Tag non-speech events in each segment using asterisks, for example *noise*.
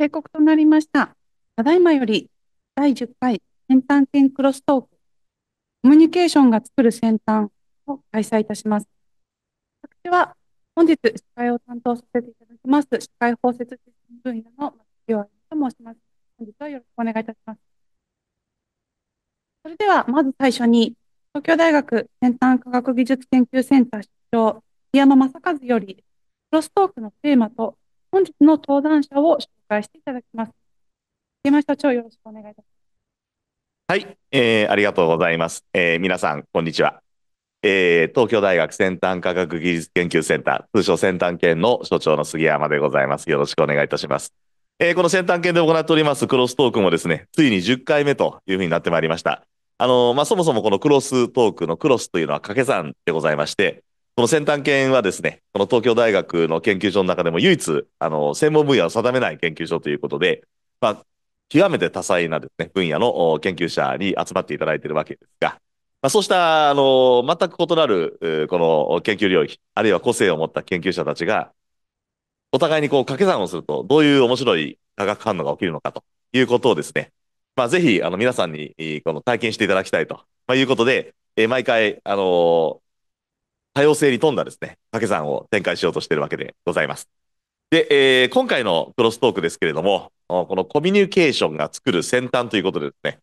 警告となりました。ただいまより第10回先端研クロストーク、コミュニケーションが作る先端を開催いたします。私は本日司会を担当させていただきます、司会包摂分野の松木和と申します。本日はよろしくお願いいたします。それでは、まず最初に、東京大学先端科学技術研究センター所長、檜山正和より、クロストークのテーマと本日の登壇者を紹介していただきます。出ました長よろしくお願いいたします。はい、えー、ありがとうございます。えー、皆さんこんにちは。えー、東京大学先端科学技術研究センター、通称先端研の所長の杉山でございます。よろしくお願いいたします。えー、この先端研で行っておりますクロストークもですね、ついに10回目というふうになってまいりました。あのー、まあ、そもそもこのクロストークのクロスというのは掛け算でございまして、この先端犬はですね、この東京大学の研究所の中でも唯一、あの、専門分野を定めない研究所ということで、まあ、極めて多彩なですね、分野の研究者に集まっていただいているわけですが、まあ、そうした、あの、全く異なる、この研究領域、あるいは個性を持った研究者たちが、お互いにこう掛け算をすると、どういう面白い化学反応が起きるのかということをですね、まあ、ぜひ、あの、皆さんに、この体験していただきたいと、まあ、いうことで、え毎回、あの多様性に富んだですね、掛け算を展開しようとしているわけでございます。で、えー、今回のクロストークですけれども、このコミュニケーションが作る先端ということでですね、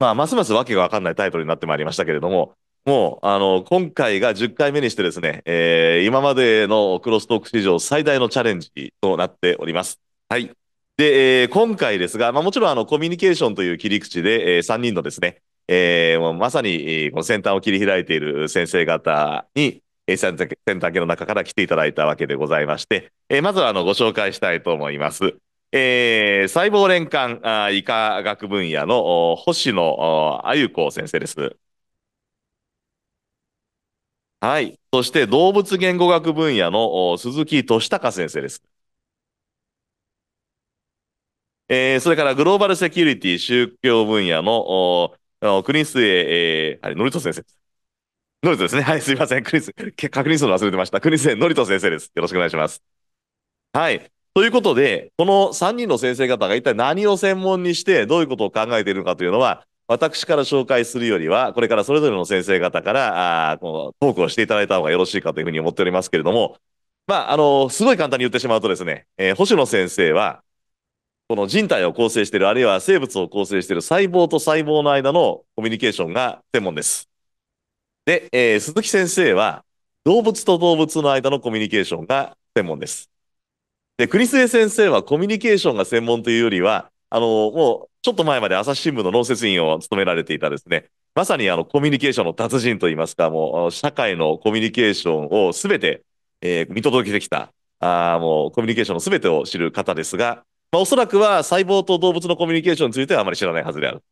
まあ、ますますわけがわかんないタイトルになってまいりましたけれども、もう、あの、今回が10回目にしてですね、えー、今までのクロストーク史上最大のチャレンジとなっております。はい。で、えー、今回ですが、まあ、もちろんあのコミュニケーションという切り口で、えー、3人のですね、えー、まさに、この先端を切り開いている先生方に、え選択の中から来ていただいたわけでございまして、えまずはあのご紹介したいと思います。えー、細胞連環あ医科学分野の星野あゆ子先生です。はい。そして動物言語学分野の鈴木俊隆先生です。えー、それからグローバルセキュリティ宗教分野の国末、えー、あれ、のりと先生です。ノリトですね。はい、すいません。クリス、確認するの忘れてました。クリス、ノリト先生です。よろしくお願いします。はい。ということで、この3人の先生方が一体何を専門にして、どういうことを考えているのかというのは、私から紹介するよりは、これからそれぞれの先生方から、あこのトークをしていただいた方がよろしいかというふうに思っておりますけれども、まあ、あの、すごい簡単に言ってしまうとですね、えー、星野先生は、この人体を構成している、あるいは生物を構成している細胞と細胞の間のコミュニケーションが専門です。で、えー、鈴木先生は動物と動物の間のコミュニケーションが専門です。で、国末先生はコミュニケーションが専門というよりは、あの、もうちょっと前まで朝日新聞の論説員を務められていたですね、まさにあのコミュニケーションの達人といいますか、もう社会のコミュニケーションをすべて、えー、見届けてきた、あもうコミュニケーションのすべてを知る方ですが、まあ、おそらくは細胞と動物のコミュニケーションについてはあまり知らないはずである。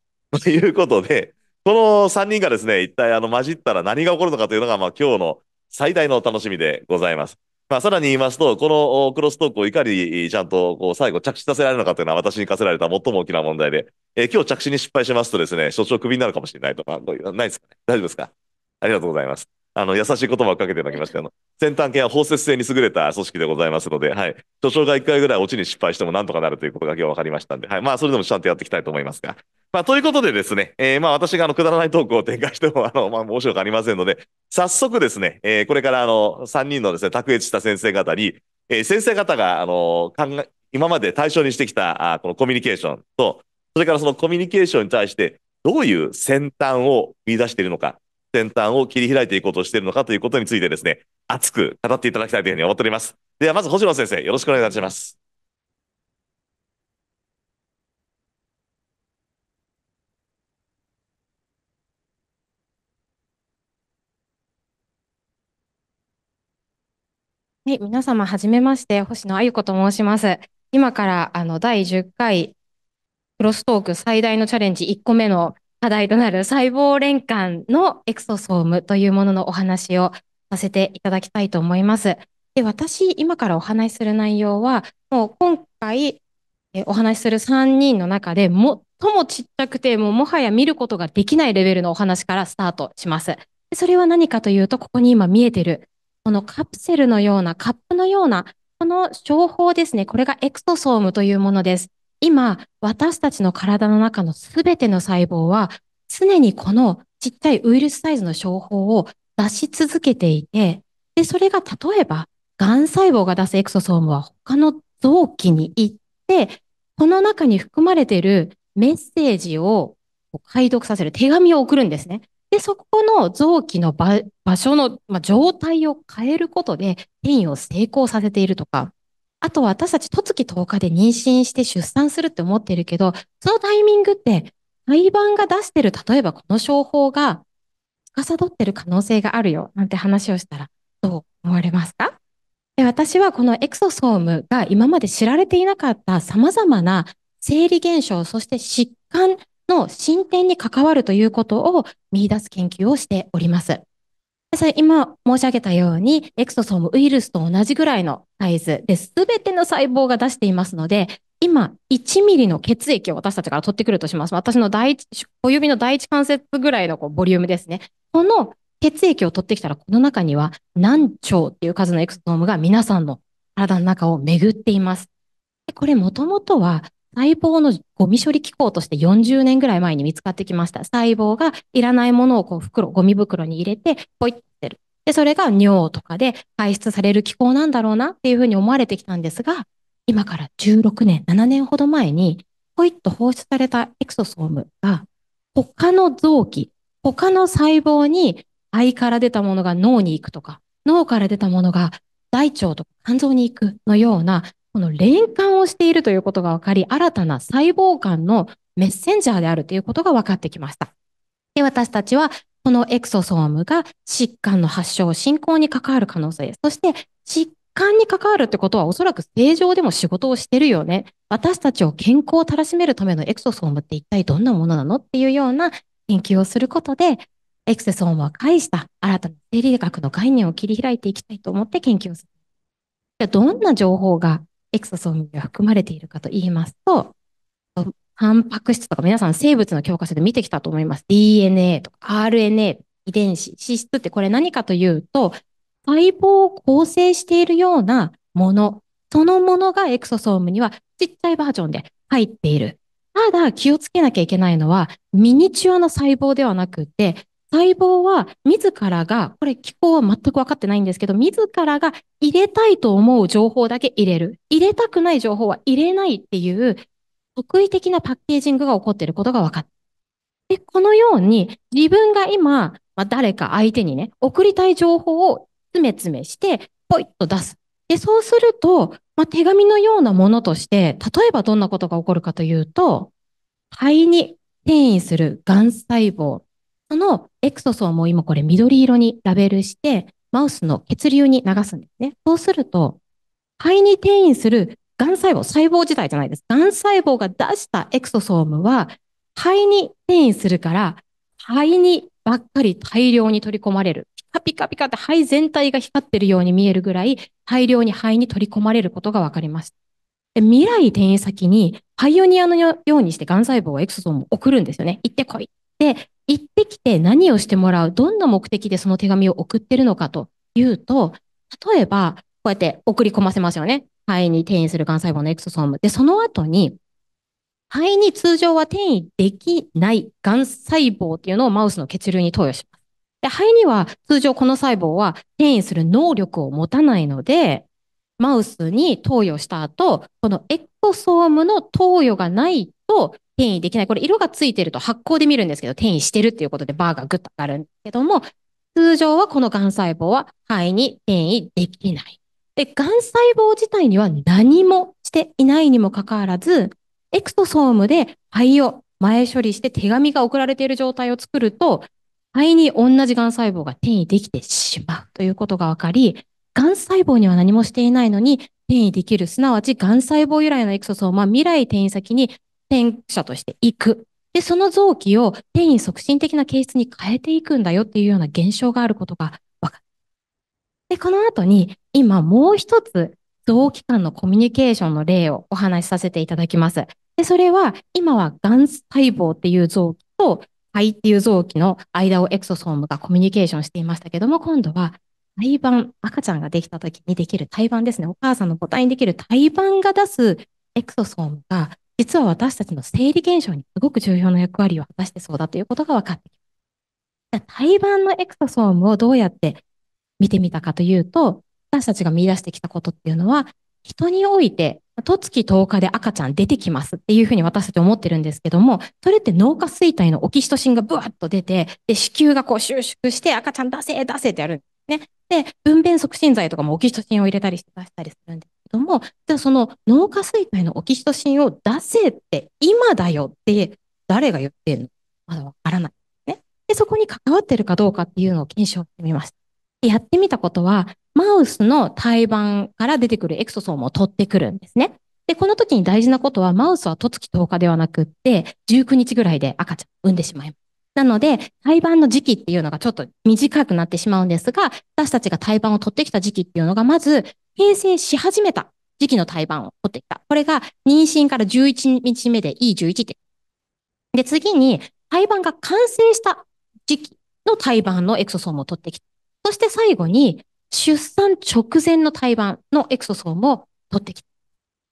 ということで、この3人がですね、一体あの混じったら何が起こるのかというのが、まあ、今日の最大の楽しみでございます。まあ、さらに言いますと、このクロストークをいかにちゃんとこう最後着地させられるのかというのは私に課せられた最も大きな問題で、えー、今日着地に失敗しますとですね、所長クビになるかもしれないとか、ないですかね大丈夫ですかありがとうございます。あの、優しい言葉をかけていただきましたけど、先端系は包摂性に優れた組織でございますので、はい。所長が一回ぐらい落ちに失敗してもなんとかなるということが今日分かりましたんで、はい。まあ、それでもちゃんとやっていきたいと思いますが。まあ、ということでですね、えー、まあ、私があの、くだらないトークを展開しても、*laughs* あの、まあ、面白くありませんので、早速ですね、えー、これからあの、3人のですね、卓越した先生方に、えー、先生方が、あの、考え、今まで対象にしてきた、あこのコミュニケーションと、それからそのコミュニケーションに対して、どういう先端を見出しているのか、先端を切り開いていこうとしているのかということについてですね、熱く語っていただきたいというふうに思っております。では、まず星野先生、よろしくお願いいたします。はい、皆様、はじめまして、星野あゆ子と申します。今から、あの、第10回、クロストーク最大のチャレンジ1個目の課題となる細胞連環のエクソソームというもののお話をさせていただきたいと思います。で、私、今からお話しする内容は、もう今回、えお話しする3人の中で最もちっちゃくて、もうもはや見ることができないレベルのお話からスタートします。それは何かというと、ここに今見えてるこのカプセルのような、カップのような、この情報ですね、これがエクソソームというものです。今、私たちの体の中のすべての細胞は、常にこのちっちゃいウイルスサイズの情報を出し続けていて、で、それが例えば、がん細胞が出すエクソソームは他の臓器に行って、この中に含まれているメッセージを解読させる手紙を送るんですね。で、そこの臓器の場所の、まあ、状態を変えることで転移を成功させているとか、あと私たち突月10日で妊娠して出産するって思ってるけど、そのタイミングって胎盤が出してる、例えばこの商法がかさどってる可能性があるよ、なんて話をしたらどう思われますかで私はこのエクソソームが今まで知られていなかった様々な生理現象、そして疾患の進展に関わるということを見出す研究をしております。今申し上げたように、エクソソームウイルスと同じぐらいのサイズで、すべての細胞が出していますので、今、1ミリの血液を私たちから取ってくるとします。私の第一、小指の第一関節ぐらいのこうボリュームですね。この血液を取ってきたら、この中には何兆っていう数のエクソソームが皆さんの体の中を巡っています。これもともとは細胞のゴミ処理機構として40年ぐらい前に見つかってきました。細胞がいらないものをこう袋、ゴミ袋に入れて、ポイってる。で、それが尿とかで排出される機構なんだろうなっていうふうに思われてきたんですが、今から16年、7年ほど前に、ポイッと放出されたエクソソームが、他の臓器、他の細胞に肺から出たものが脳に行くとか、脳から出たものが大腸とか肝臓に行くのようなこの連関をしているということが分かり、新たな細胞間のメッセンジャーであるということが分かってきました。で、私たちは、このエクソソームが疾患の発症、進行に関わる可能性、そして疾患に関わるってことはおそらく正常でも仕事をしてるよね。私たちを健康をたらしめるためのエクソソームって一体どんなものなのっていうような研究をすることで、エクセソームは介した新たな生理学の概念を切り開いていきたいと思って研究をする。じゃあどんな情報がエクソソームには含まれているかと言いますと、タンパク質とか皆さん生物の教科書で見てきたと思います。DNA とか RNA、遺伝子、脂質ってこれ何かというと、細胞を構成しているようなもの、そのものがエクソソームにはちっちゃいバージョンで入っている。ただ気をつけなきゃいけないのは、ミニチュアの細胞ではなくて、細胞は自らが、これ気候は全く分かってないんですけど、自らが入れたいと思う情報だけ入れる。入れたくない情報は入れないっていう特異的なパッケージングが起こっていることが分かっで、このように自分が今、まあ、誰か相手にね、送りたい情報を詰め詰めして、ポイッと出す。で、そうすると、まあ、手紙のようなものとして、例えばどんなことが起こるかというと、肺に転移する癌細胞そのエクソソームを今これ緑色にラベルして、マウスの血流に流すんですね。そうすると、肺に転移するがん細胞、細胞自体じゃないです。がん細胞が出したエクソソームは、肺に転移するから、肺にばっかり大量に取り込まれる。ピカピカピカって肺全体が光ってるように見えるぐらい、大量に肺に取り込まれることが分かりました。で未来転移先に、パイオニアのようにしてがん細胞をエクソソームを送るんですよね。行ってこい。で、行ってきて何をしてもらう、どんな目的でその手紙を送ってるのかというと、例えば、こうやって送り込ませますよね。肺に転移するがん細胞のエクソソーム。で、その後に、肺に通常は転移できないがん細胞っていうのをマウスの血流に投与します。で、肺には通常この細胞は転移する能力を持たないので、マウスに投与した後、このエクソソームの投与がないと、転移できない。これ色がついてると発光で見るんですけど、転移してるっていうことでバーがグッと上がるんですけども、通常はこの癌細胞は肺に転移できない。で、癌細胞自体には何もしていないにもかかわらず、エクソソームで肺を前処理して手紙が送られている状態を作ると、肺に同じ癌細胞が転移できてしまうということがわかり、癌細胞には何もしていないのに転移できる、すなわち癌細胞由来のエクソソームは未来転移先に転者としていく。で、その臓器を転移促進的な形質に変えていくんだよっていうような現象があることが分かる。で、この後に今もう一つ同期間のコミュニケーションの例をお話しさせていただきます。で、それは今はがん細胞っていう臓器と肺っていう臓器の間をエクソソームがコミュニケーションしていましたけども、今度は胎盤、赤ちゃんができた時にできる胎盤ですね。お母さんの母体にできる胎盤が出すエクソソームが実は私たちの生理現象にすごく重要な役割を果たしてそうだということが分かってきます。胎盤のエクソソームをどうやって見てみたかというと、私たちが見出してきたことっていうのは、人において、とつき10日で赤ちゃん出てきますっていうふうに私たち思ってるんですけども、それって脳下垂体のオキシトシンがブワッと出て、で、子宮がこう収縮して赤ちゃん出せ出せってやるんですね。で、分娩促進剤とかもオキシトシンを入れたりして出したりするんですども、じゃあその脳下垂体のオキシトシンを出せって今だよって誰が言ってるのまだわからない。ね。で、そこに関わってるかどうかっていうのを検証してみました。でやってみたことは、マウスの胎盤から出てくるエクソソームを取ってくるんですね。で、この時に大事なことは、マウスはとつき10日ではなくって、19日ぐらいで赤ちゃん産んでしまいます。なので、胎盤の時期っていうのがちょっと短くなってしまうんですが、私たちが胎盤を取ってきた時期っていうのが、まず、形成し始めた時期の胎盤を取ってきた。これが妊娠から11日目で E11 て。で、次に、胎盤が完成した時期の胎盤のエクソソームを取ってきた。そして最後に、出産直前の胎盤のエクソソームを取ってき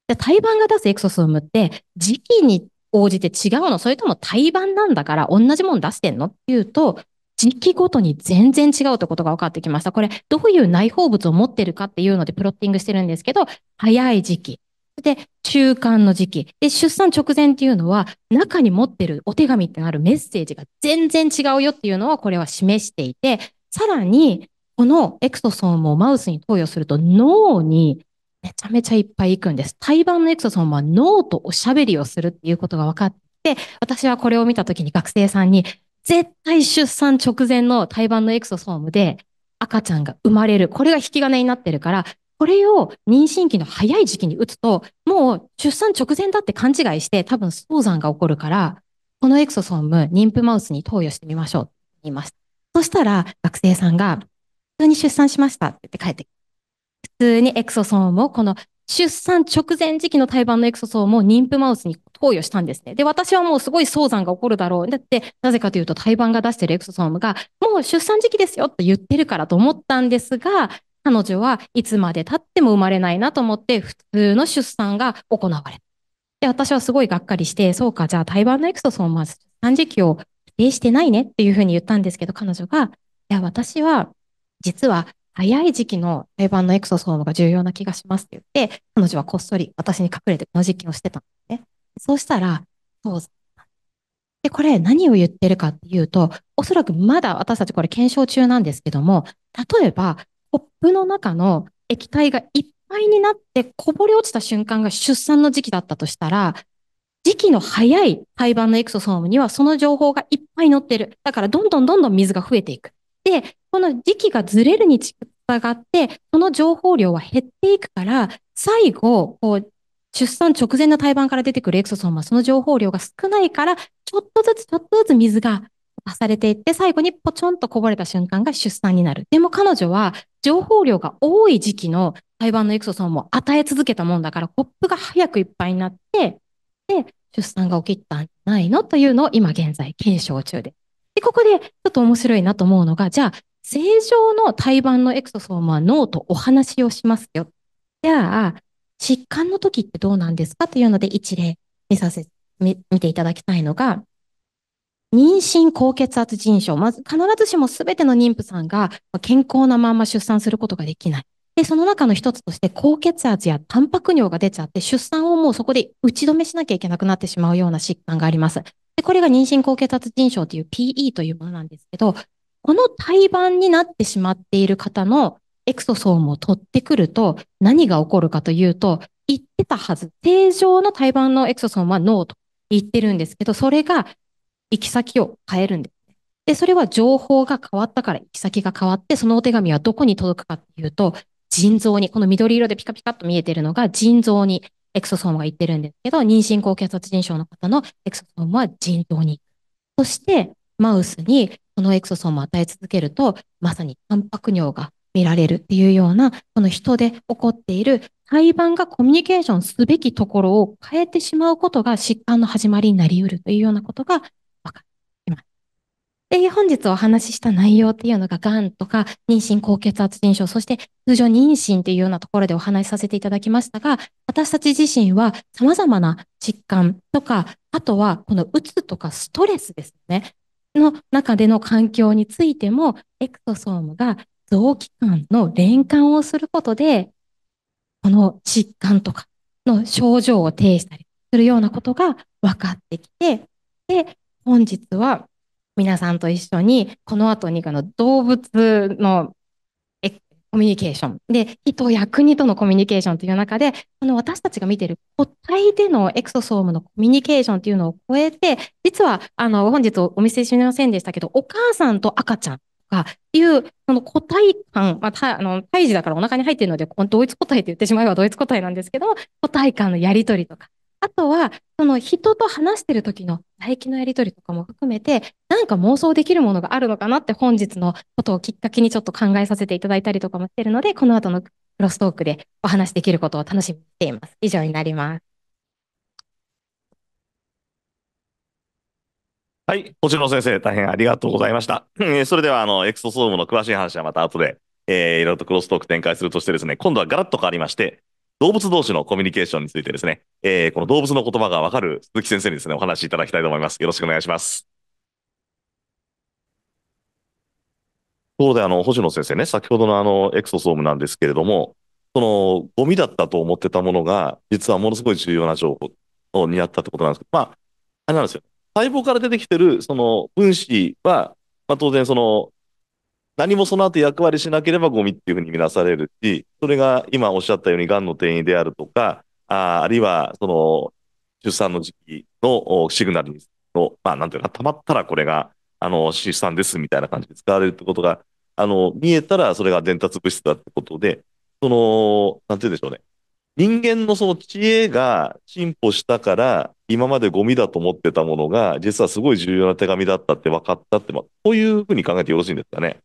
た。胎盤が出すエクソソームって、時期に応じて違うのそれとも対盤なんだから同じもん出してんのっていうと、時期ごとに全然違うってことが分かってきました。これ、どういう内包物を持ってるかっていうのでプロッティングしてるんですけど、早い時期。で、中間の時期。で、出産直前っていうのは、中に持ってるお手紙ってなるメッセージが全然違うよっていうのは、これは示していて、さらに、このエクソソームをマウスに投与すると脳にめちゃめちゃいっぱい行くんです。胎盤のエクソソームは脳とおしゃべりをするっていうことが分かって、私はこれを見たときに学生さんに、絶対出産直前の胎盤のエクソソームで赤ちゃんが生まれる。これが引き金になってるから、これを妊娠期の早い時期に打つと、もう出産直前だって勘違いして、多分早産が起こるから、このエクソソーム、妊婦マウスに投与してみましょうって言いました。そしたら、学生さんが、普通に出産しましたって言って帰ってて、普通にエクソソームをこの出産直前時期の胎盤のエクソソームを妊婦マウスに投与したんですね。で、私はもうすごい早産が起こるだろう。だって、なぜかというと胎盤が出してるエクソソームが、もう出産時期ですよって言ってるからと思ったんですが、彼女はいつまで経っても生まれないなと思って、普通の出産が行われた。で、私はすごいがっかりして、そうか、じゃあ胎盤のエクソソームは出産時期を否定してないねっていうふうに言ったんですけど、彼女が、いや、私は実は早い時期の定番のエクソソームが重要な気がしますって言って、彼女はこっそり私に隠れてこの実験をしてたんですね。そうしたら、そうで、これ何を言ってるかっていうと、おそらくまだ私たちこれ検証中なんですけども、例えば、コップの中の液体がいっぱいになってこぼれ落ちた瞬間が出産の時期だったとしたら、時期の早い胎盤のエクソソームにはその情報がいっぱい載ってる。だからどんどんどんどん水が増えていく。で、この時期がずれるに従って、その情報量は減っていくから、最後、こう、出産直前の胎盤から出てくるエクソソームはその情報量が少ないから、ちょっとずつちょっとずつ水が足されていって、最後にポチョンとこぼれた瞬間が出産になる。でも彼女は情報量が多い時期の胎盤のエクソソームを与え続けたもんだから、コップが早くいっぱいになって、で、出産が起きたんじゃないのというのを今現在検証中でで、ここでちょっと面白いなと思うのが、じゃあ、正常の胎盤のエクソソームは脳とお話をしますよ。じゃあ、疾患の時ってどうなんですかというので、一例見させ、見ていただきたいのが、妊娠高血圧腎症。まず、必ずしも全ての妊婦さんが健康なまま出産することができない。で、その中の一つとして、高血圧やタンパク尿が出ちゃって、出産をもうそこで打ち止めしなきゃいけなくなってしまうような疾患があります。で、これが妊娠後継圧腎症という PE というものなんですけど、この胎盤になってしまっている方のエクソソームを取ってくると、何が起こるかというと、言ってたはず、正常の胎盤のエクソソームは脳と言ってるんですけど、それが行き先を変えるんです。で、それは情報が変わったから行き先が変わって、そのお手紙はどこに届くかっていうと、腎臓に、この緑色でピカピカっと見えてるのが腎臓にエクソソームが言ってるんですけど、妊娠高血圧腎症の方のエクソソームは腎臓に。そして、マウスにこのエクソソームを与え続けると、まさにタンパク尿が見られるっていうような、この人で起こっている胎盤がコミュニケーションすべきところを変えてしまうことが疾患の始まりになり得るというようなことがで、本日お話しした内容っていうのが、んとか、妊娠高血圧腎症、そして通常妊娠っていうようなところでお話しさせていただきましたが、私たち自身は様々な疾患とか、あとはこのうつとかストレスですね、の中での環境についても、エクソソームが臓器官の連関をすることで、この疾患とかの症状を呈したりするようなことが分かってきて、で、本日は皆さんと一緒に、この後にこの動物のコミュニケーション。で、人や国とのコミュニケーションという中で、この私たちが見ている個体でのエクソソームのコミュニケーションというのを超えて、実は、あの、本日お見せしませんでしたけど、お母さんと赤ちゃんかっていう、その個体感、まあ、たあの胎児だからお腹に入っているので、同一個体って言ってしまえば同一個体なんですけど、個体感のやりとりとか、あとは、その人と話してる時の唾液のやり取りとかも含めて、なんか妄想できるものがあるのかなって本日のことをきっかけにちょっと考えさせていただいたりとかもしてるので、この後のクロストークでお話できることを楽しみにしています。以上になります。はい。星野先生、大変ありがとうございました。*laughs* えそれでは、あの、エクソソームの詳しい話はまた後で、えー、いろいろとクロストーク展開するとしてですね、今度はガラッと変わりまして、動物同士のコミュニケーションについてですね、えー、この動物の言葉がわかる鈴木先生にですね、お話しいただきたいと思います。よろしくお願いします。そうで、あの、星野先生ね、先ほどのあの、エクソソームなんですけれども、その、ゴミだったと思ってたものが、実はものすごい重要な情報を担ったってことなんですけど、まあ、あれなんですよ。細胞から出てきてる、その、分子は、まあ、当然その、何もその後役割しなければゴミっていうふうに見なされるし、それが今おっしゃったように、がんの転移であるとか、ああるいは、その、出産の時期のシグナルの、まあ、なんていうか、たまったらこれが、あの、出産ですみたいな感じで使われるってことが、あの、見えたらそれが伝達物質だってことで、その、なんて言うんでしょうね。人間のその知恵が進歩したから、今までゴミだと思ってたものが、実はすごい重要な手紙だったって分かったって、まあ、こういうふうに考えてよろしいんですかね。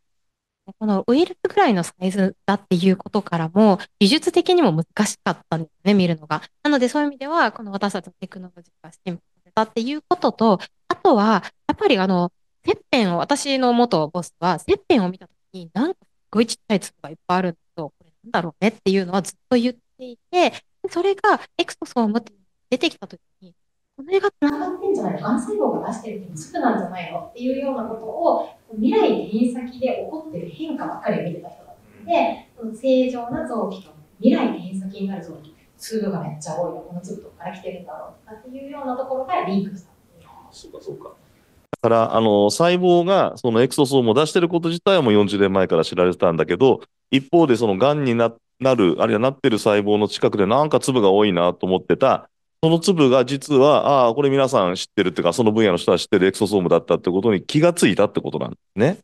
このウイルスぐらいのサイズだっていうことからも、技術的にも難しかったんですね、見るのが。なのでそういう意味では、この私たちのテクノロジーが進歩されたっていうことと、あとは、やっぱりあの、切片を、私の元ボスは、切片を見たときに、なんかすごいちっちゃい粒がいっぱいあるんだけど、これなんだろうねっていうのはずっと言っていて、それがエクソソームって出てきたときに、これがってんじゃないの細胞が出してるけど塾なんじゃないのっていうようなことを未来で、移先で起こってる変化ばっかり見てた人だったのでその正常な臓器と未来で、移先になる臓器粒がめっちゃ多いこの粒どこから来てるんだろうとかっていうようなところからリンクしたそうかそうかだからあの細胞がそのエクソソームを出してること自体はもう40年前から知られてたんだけど一方でそのがんにななるあるいはなってる細胞の近くでなんか粒が多いなと思ってたその粒が実は、ああ、これ皆さん知ってるっていうか、その分野の人は知ってるエクソソームだったってことに気がついたってことなんですね。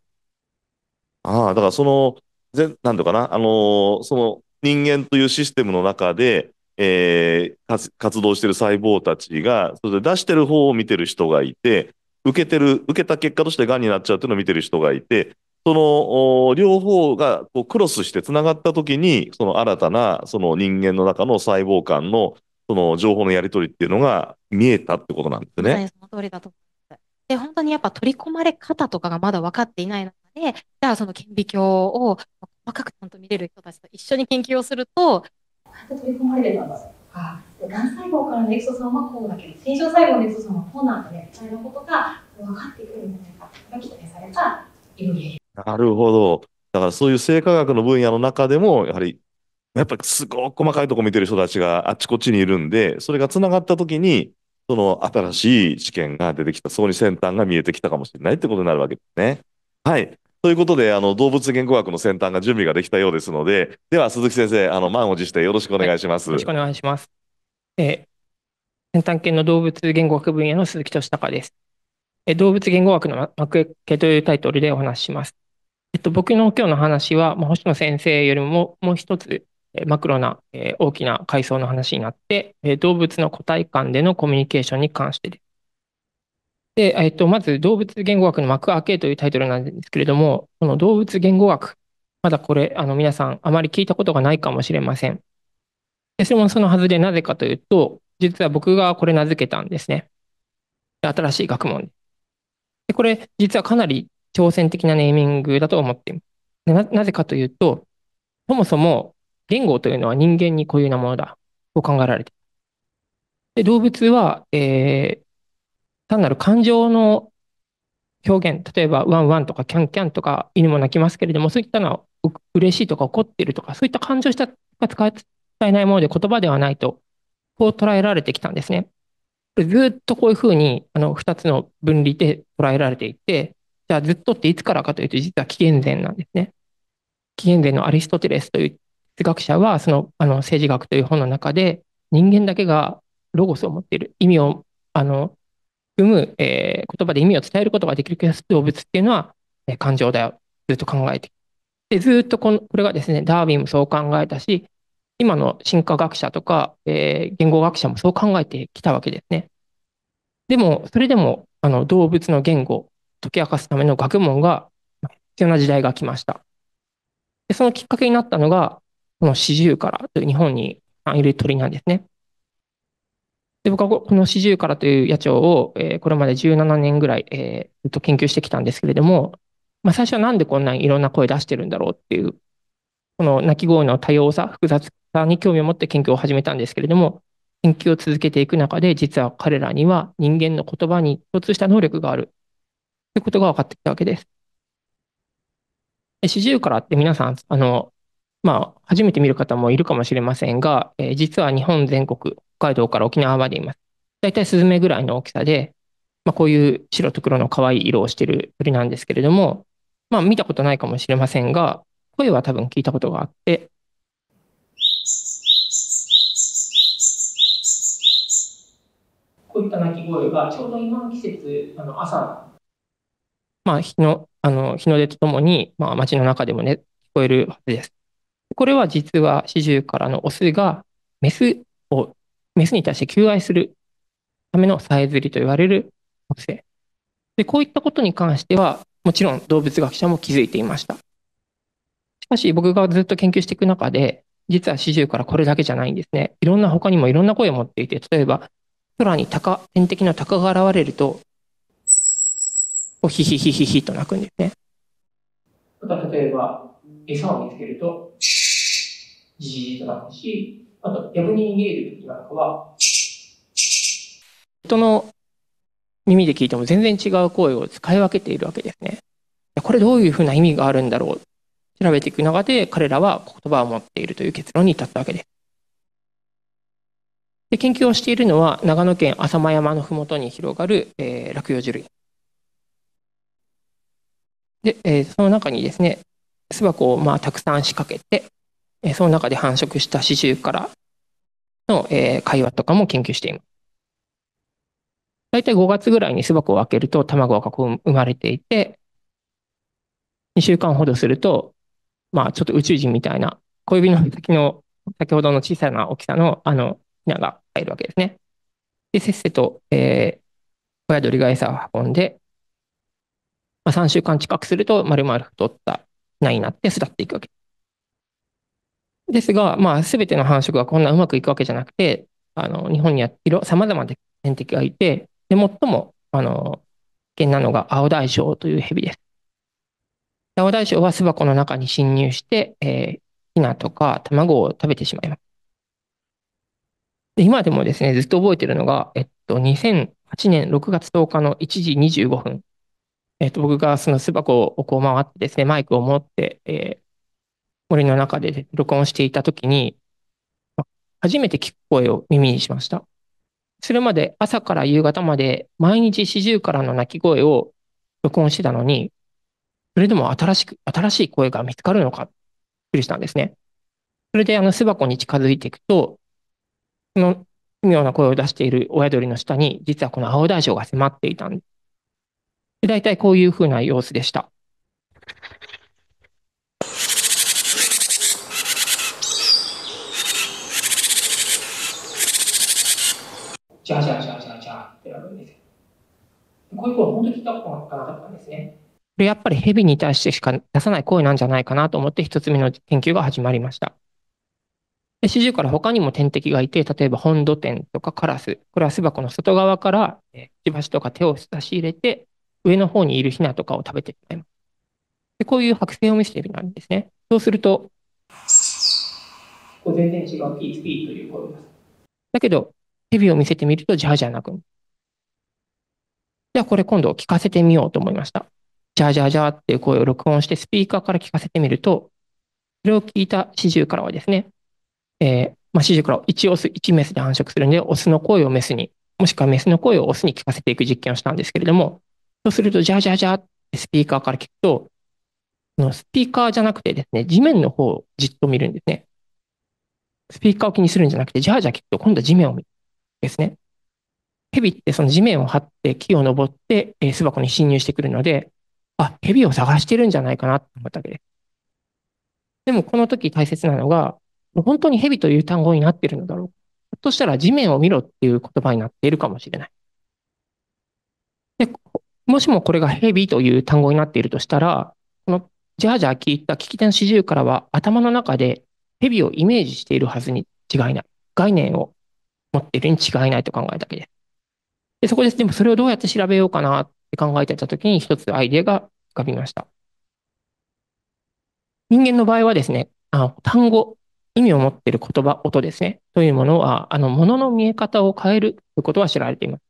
ああ、だからその、ぜなんとかな、あのー、その人間というシステムの中で、えー、活動してる細胞たちが、それで出してる方を見てる人がいて、受けてる、受けた結果として癌になっちゃうっていうのを見てる人がいて、その両方がこうクロスしてつながったときに、その新たなその人間の中の細胞間のその情報のやり取りっていうのが見えたってことなんですね。はい、その通りだと思います。で、本当にやっぱ取り込まれ方とかがまだ分かっていないで、じゃあその顕微鏡を細かくちゃんと見れる人たちと一緒に研究をすると、こう取り込まれてたんですがん細胞からのエクソソームはこうだけど正常細胞のエクソソームはこうなんだねみたいなことが分かってくるんじゃないか期待されたなるほどだからそういう生化学の分野の中でもやはりやっぱすごく細かいとこ見てる人たちがあっちこっちにいるんで、それが繋がった時に、その新しい知見が出てきた、そこに先端が見えてきたかもしれないってことになるわけですね。はい。ということで、あの、動物言語学の先端が準備ができたようですので、では鈴木先生、あの、満を持してよろしくお願いします。はい、よろしくお願いします。え先端研の動物言語学分野の鈴木俊孝です。え動物言語学の幕開けというタイトルでお話しします。えっと、僕の今日の話は、星野先生よりももう一つマクロな、え大きな階層の話になって、え動物の個体間でのコミュニケーションに関してです。で、えっ、と、まず動物言語学の幕開けというタイトルなんですけれども、この動物言語学、まだこれ、あの皆さんあまり聞いたことがないかもしれません。でそれもそのはずでなぜかというと、実は僕がこれ名付けたんですね。新しい学問。でこれ、実はかなり挑戦的なネーミングだと思っています。なぜかというと、そもそも言語というのは人間に固有なものだと考えられている。で動物は、えー、単なる感情の表現、例えばワンワンとかキャンキャンとか犬も鳴きますけれども、そういったのは嬉しいとか怒ってるとか、そういった感情したが使えないもので言葉ではないと、こう捉えられてきたんですね。ずっとこういうふうにあの2つの分離で捉えられていて、じゃあずっとっていつからかというと、実は紀元前なんですね。紀元前のアリストテレスという学者は、その、あの、政治学という本の中で、人間だけがロゴスを持っている、意味を、あの、生む、えー、言葉で意味を伝えることができる動物っていうのは、え感情だよ、ずっと考えてで、ずっとこの、これがですね、ダーウィンもそう考えたし、今の進化学者とか、えー、言語学者もそう考えてきたわけですね。でも、それでも、あの、動物の言語、解き明かすための学問が必要な時代が来ました。で、そのきっかけになったのが、この四十からという日本にいる鳥なんですね。で僕はこの四十からという野鳥を、えー、これまで17年ぐらい、えー、ずっと研究してきたんですけれども、まあ、最初はなんでこんなにいろんな声出してるんだろうっていう、この鳴き声の多様さ、複雑さに興味を持って研究を始めたんですけれども、研究を続けていく中で、実は彼らには人間の言葉に共通した能力があるということが分かってきたわけです。四十からって皆さん、あの、まあ、初めて見る方もいるかもしれませんが、えー、実は日本全国、北海道から沖縄までいます。大体スズメぐらいの大きさで、まあ、こういう白と黒の可愛い色をしている鳥なんですけれども、まあ、見たことないかもしれませんが、声は多分聞いたことがあって、こういった鳴き声がちょうど今の季節、あの朝、まあ、日のあの日の出とともに、まあ、街の中でもね、聞こえるはずです。これは実は四十からのオスがメスを、メスに対して求愛するためのさえずりと言われる特性。で、こういったことに関しては、もちろん動物学者も気づいていました。しかし、僕がずっと研究していく中で、実は四十からこれだけじゃないんですね。いろんな他にもいろんな声を持っていて、例えば、空に鷹、天敵の鷹が現れると、ヒヒヒヒヒヒと鳴くんですね。例えば、餌を見つけると、じーっとなったし、あと逆に逃げる時なんかは、人の耳で聞いても全然違う声を使い分けているわけですね。これどういうふうな意味があるんだろう調べていく中で彼らは言葉を持っているという結論に至ったわけです。で研究をしているのは長野県浅間山の麓に広がる、えー、落葉樹類。で、えー、その中にですね巣箱をまあたくさん仕掛けてえその中で繁殖した死ジからの、え会話とかも研究しています。大体5月ぐらいに巣箱を開けると卵が生まれていて、2週間ほどすると、まあちょっと宇宙人みたいな、小指の先の、先ほどの小さな大きさの、あの、ヒが入るわけですね。で、せっせと、えー、親鳥が餌を運んで、まあ、3週間近くすると、丸々太ったヒナになって巣立っていくわけです。ですが、まあ、すべての繁殖がこんなうまくいくわけじゃなくて、あの日本にはさまざまな天敵がいて、で最もあの危険なのが青大将というヘビです。青大将は巣箱の中に侵入して、えー、ヒナとか卵を食べてしまいます。で今でもですね、ずっと覚えてるのが、えっと、2008年6月10日の1時25分、えっと、僕がその巣箱をこう回ってですね、マイクを持って、えー、森の中で録音していた時に、初めて聞く声を耳にしました。それまで朝から夕方まで毎日四十からの鳴き声を録音してたのに、それでも新しく、新しい声が見つかるのか、びっくりしたんですね。それであの巣箱に近づいていくと、その妙な声を出している親鳥の下に、実はこの青大将が迫っていたんです。大体こういう風な様子でした。ャーャーャーャャってやるんですよ。こういう声本当に聞いたことがなかったんですね。これやっぱりヘビに対してしか出さない声なんじゃないかなと思って1つ目の研究が始まりました。で、十から他にも天敵がいて、例えばホンドテンとかカラス、これは巣箱の外側から、えくちばしとか手を差し入れて、上の方にいるヒナとかを食べてしまいます。で、こういう剥製を見せてるんですね。そうすると、こ全然違うピーピーという声です。だけど、蛇を見せてみるとジャージャー鳴く。じゃあこれ今度聞かせてみようと思いました。ジャージャージャーっていう声を録音してスピーカーから聞かせてみると、それを聞いたシジュウカラはですね、えー、まあ、シジュウカラを1オス1メスで繁殖するんで、オスの声をメスに、もしくはメスの声をオスに聞かせていく実験をしたんですけれども、そうするとジャージャージャーってスピーカーから聞くと、のスピーカーじゃなくてですね、地面の方をじっと見るんですね。スピーカーを気にするんじゃなくて、ジャージャー聞くと今度は地面を見る。ですね。蛇ってその地面を張って木を登って、え巣箱に侵入してくるので、あ、蛇を探してるんじゃないかなと思ったわけです。でもこの時大切なのが、本当に蛇という単語になってるのだろう。ひょっとしたら地面を見ろっていう言葉になっているかもしれない。で、もしもこれが蛇という単語になっているとしたら、このジャージャー聞いた聞き手の四十からは頭の中で蛇をイメージしているはずに違いない。概念を持っているに違いないと考えたわけで。で、そこで、でもそれをどうやって調べようかなって考えてた時に一つアイデアが浮かびました。人間の場合はですね、あ単語、意味を持っている言葉、音ですね、というものは、あの、ものの見え方を変えるということは知られています。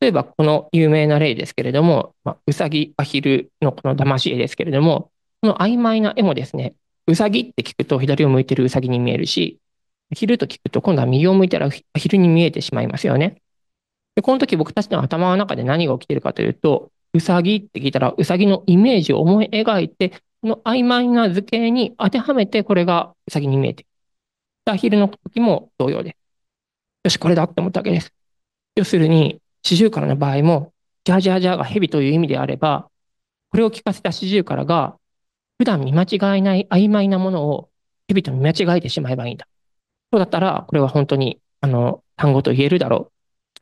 例えば、この有名な例ですけれども、まあ、うさぎ、アヒルのこの騙し絵ですけれども、この曖昧な絵もですね、うさぎって聞くと左を向いてるうさぎに見えるし、昼と聞くと、今度は右を向いたら昼に見えてしまいますよね。で、この時僕たちの頭の中で何が起きているかというと、うさぎって聞いたら、うさぎのイメージを思い描いて、この曖昧な図形に当てはめて、これがうさぎに見えてアヒルの時も同様で。よし、これだって思ったわけです。要するに、四十からの場合も、ジャージャージャーが蛇という意味であれば、これを聞かせた四十からが、普段見間違えない曖昧なものを蛇と見間違えてしまえばいいんだ。そうだったら、これは本当に、あの、単語と言えるだろ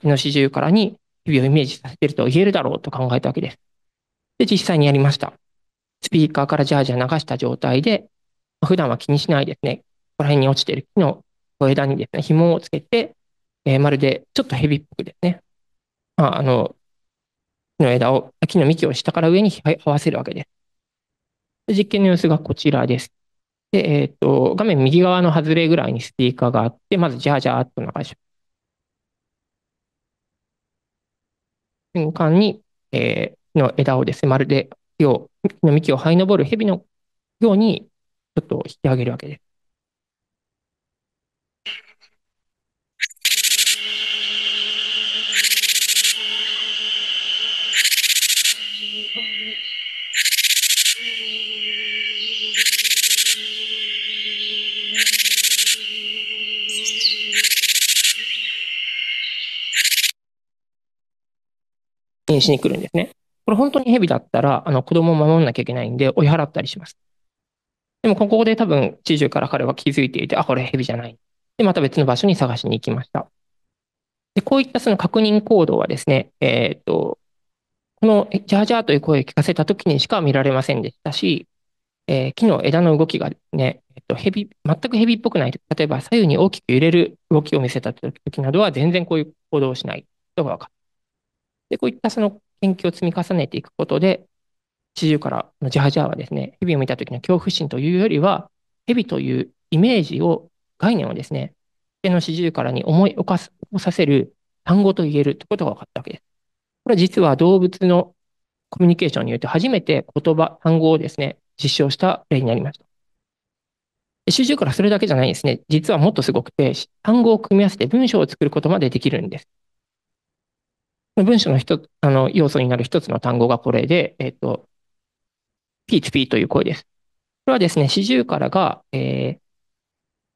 う。月の四十からに指をイメージさせてると言えるだろうと考えたわけです。で、実際にやりました。スピーカーからジャージャー流した状態で、普段は気にしないですね。ここら辺に落ちてる木の枝にですね、紐をつけて、えー、まるでちょっとヘビっぽくですね。まあ、あの、木の枝を、木の幹を下から上に這わせるわけです。実験の様子がこちらです。で、えっ、ー、と、画面右側の外れぐらいにスピーカーがあって、まずジャージャーっと流し瞬間に、えー、の枝をですね、まるで木を、の幹を這いぼる蛇のように、ちょっと引き上げるわけです。しに来るんですね。これ本当に蛇だったら、あの、子供を守んなきゃいけないんで、追い払ったりします。でも、ここで多分、知事から彼は気づいていて、あ、これ蛇じゃない。で、また別の場所に探しに行きました。で、こういったその確認行動はですね、えっ、と、このジャージャーという声を聞かせた時にしか見られませんでしたし、えー、木の枝の動きがね、えっ、と、蛇、全く蛇っぽくない。例えば左右に大きく揺れる動きを見せた時などは全然こういう行動をしないことが分かる。で、こういったその研究を積み重ねていくことで、シジュウカラのジャージャーはですね、蛇を見た時の恐怖心というよりは、蛇というイメージを、概念をですね、手のシジュウカラに思い起こさせる単語と言えるということが分かったわけです。これは実は動物のコミュニケーションにおいて初めて言葉、単語をですね、実証した例になりました。シジュウカラそれだけじゃないですね。実はもっとすごくて、単語を組み合わせて文章を作ることまでできるんです。文章の一つ、あの、要素になる一つの単語がこれで、えっ、と、ピー、ツピーという声です。これはですね、四十からが、えー、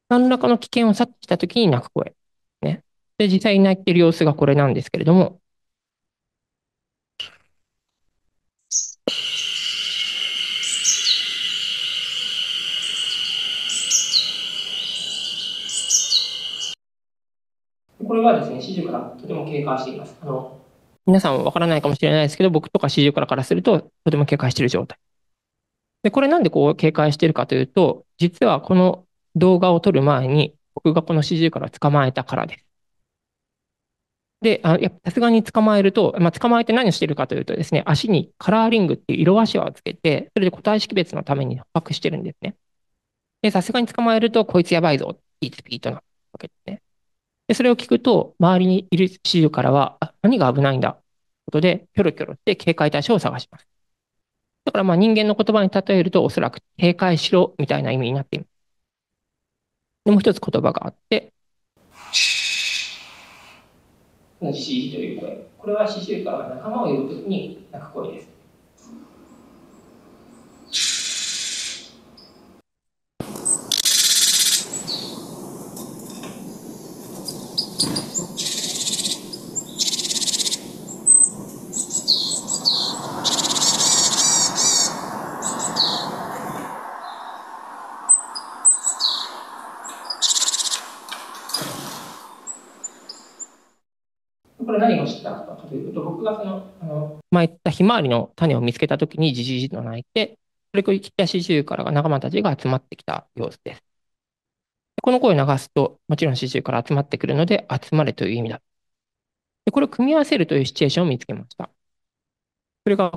何らかの危険を察知したときに泣く声。ね。で、実際に泣いてる様子がこれなんですけれども、これはですね、四十からとても警戒しています。あの皆さんわからないかもしれないですけど、僕とか市場からからすると、とても警戒している状態。で、これなんでこう警戒しているかというと、実はこの動画を撮る前に、僕がこの四十から捕まえたからです。で、あやさすがに捕まえると、まあ、捕まえて何をしているかというとですね、足にカラーリングっていう色足輪をつけて、それで個体識別のために捕獲してるんですね。で、さすがに捕まえると、こいつやばいぞ、いースピーとなわけですね。で、それを聞くと、周りにいる飼料からは、あ、何が危ないんだ、ことで、キョロキョロって警戒対象を探します。だからまあ人間の言葉に例えると、おそらく警戒しろみたいな意味になっています。でもう一つ言葉があって、シーという声。これはシ子類から仲間を呼ぶときに鳴く声です。まいったひまわりの種を見つけた時にじじじと鳴いて、それをらき出中からが仲間たちが集まってきた様子です。この声を流すと、もちろん始終から集まってくるので、集まれという意味だ。でこれを組み合わせるというシチュエーションを見つけました。それが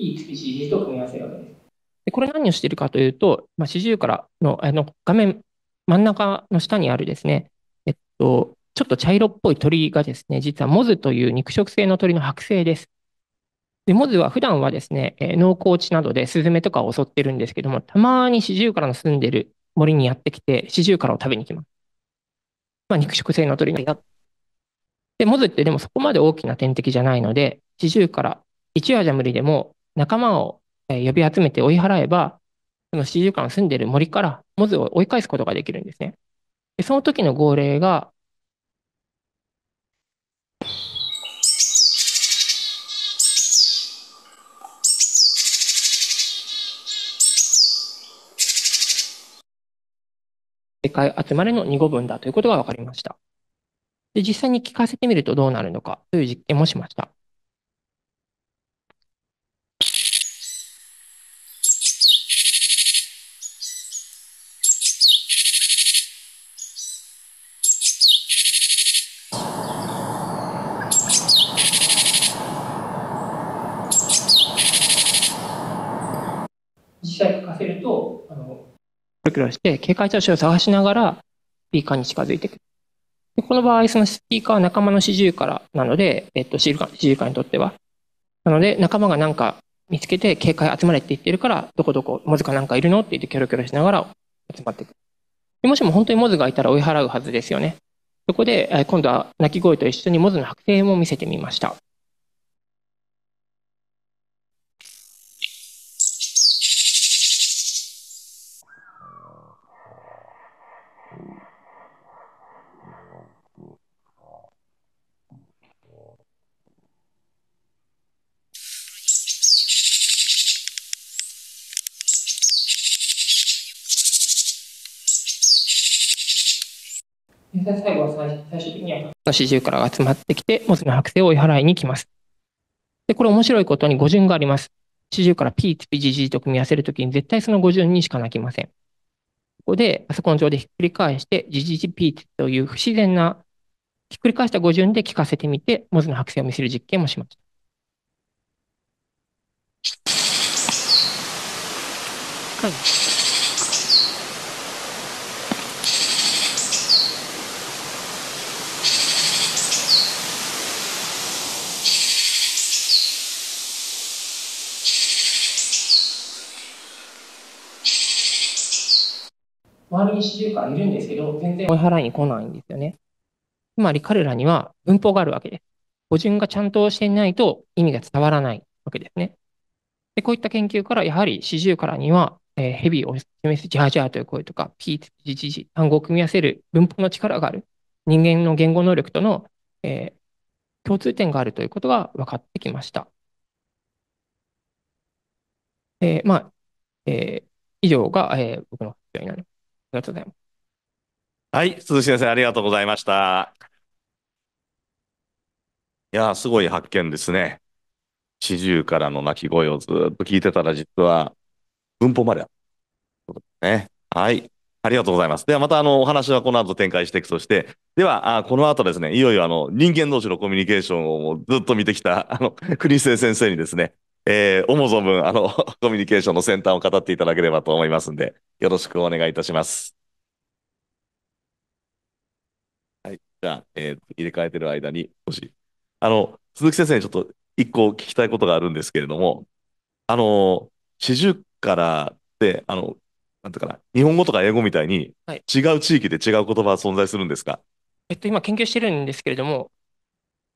EXPCG と組み合わせるわけです。でこれ何をしているかというと、まあ、40からのあの画面真ん中の下にあるですね、えっと、ちょっと茶色っぽい鳥がですね、実はモズという肉食性の鳥の剥製です。で、モズは普段はですね、農耕地などでスズメとかを襲ってるんですけども、たまに四十からの住んでる森にやってきて、四十からを食べに来ます。まあ、肉食性の鳥のやで、モズってでもそこまで大きな天敵じゃないので、四十からカラ、1羽じゃ無理でも仲間を呼び集めて追い払えば、その四十間住んでる森からモズを追い返すことができるんですね。でその時の号令が、世界集まれの2語分だということが分かりました。で、実際に聞かせてみるとどうなるのかという実験もしました。クロして、警戒調子を探しながら、スピーカーに近づいていく。でこの場合、そのスピーカーは仲間の四十からなので、えっと、四十かにとっては。なので、仲間がなんか見つけて、警戒集まれって言ってるから、どこどこ、モズかなんかいるのって言ってキョロキョロしながら集まっていく。でもしも本当にモズがいたら追い払うはずですよね。そこで、今度は鳴き声と一緒にモズの剥製も見せてみました。最後は最最終的には四十から集まってきて、モズの剥製を追い払いに来ます。で、これ面白いことに語順があります。四十から P1PGG と組み合わせるときに絶対その語順にしか泣きません。ここでパソコン上でひっくり返して GGGP という不自然なひっくり返した語順で聞かせてみて、モズの剥製を見せる実験もしました。はい周りに主からいるんですけど、全然追い払いに来ないんですよね。つまり彼らには文法があるわけです。語順がちゃんとしていないと意味が伝わらないわけですね。でこういった研究から、やはり四十からには、えー、ヘビを示すジャージャーという声とか、ピーツ、ジジジ、単語を組み合わせる文法の力がある、人間の言語能力との、えー、共通点があるということが分かってきました。えー、まあ、えー、以上が、えー、僕の発表になります。りがとうございます。はい、鈴木先生、ありがとうございました。いやー、すごい発見ですね。四十からの鳴き声をずっと聞いてたら、実は文法まである。ね。はい。ありがとうございます。では、また、あの、お話はこの後展開していくとして、では、あこの後ですね、いよいよ、あの、人間同士のコミュニケーションをずっと見てきた、あの、国末先生にですね、えー、思う存分、あの、*laughs* コミュニケーションの先端を語っていただければと思いますんで、よろしくお願いいたします。はい。じゃあ、えー、入れ替えてる間に、もし、あの、鈴木先生にちょっと一個聞きたいことがあるんですけれども、あの、四十からって、あの、なんていうかな、日本語とか英語みたいに、はい、違う地域で違う言葉は存在するんですかえっと、今研究してるんですけれども、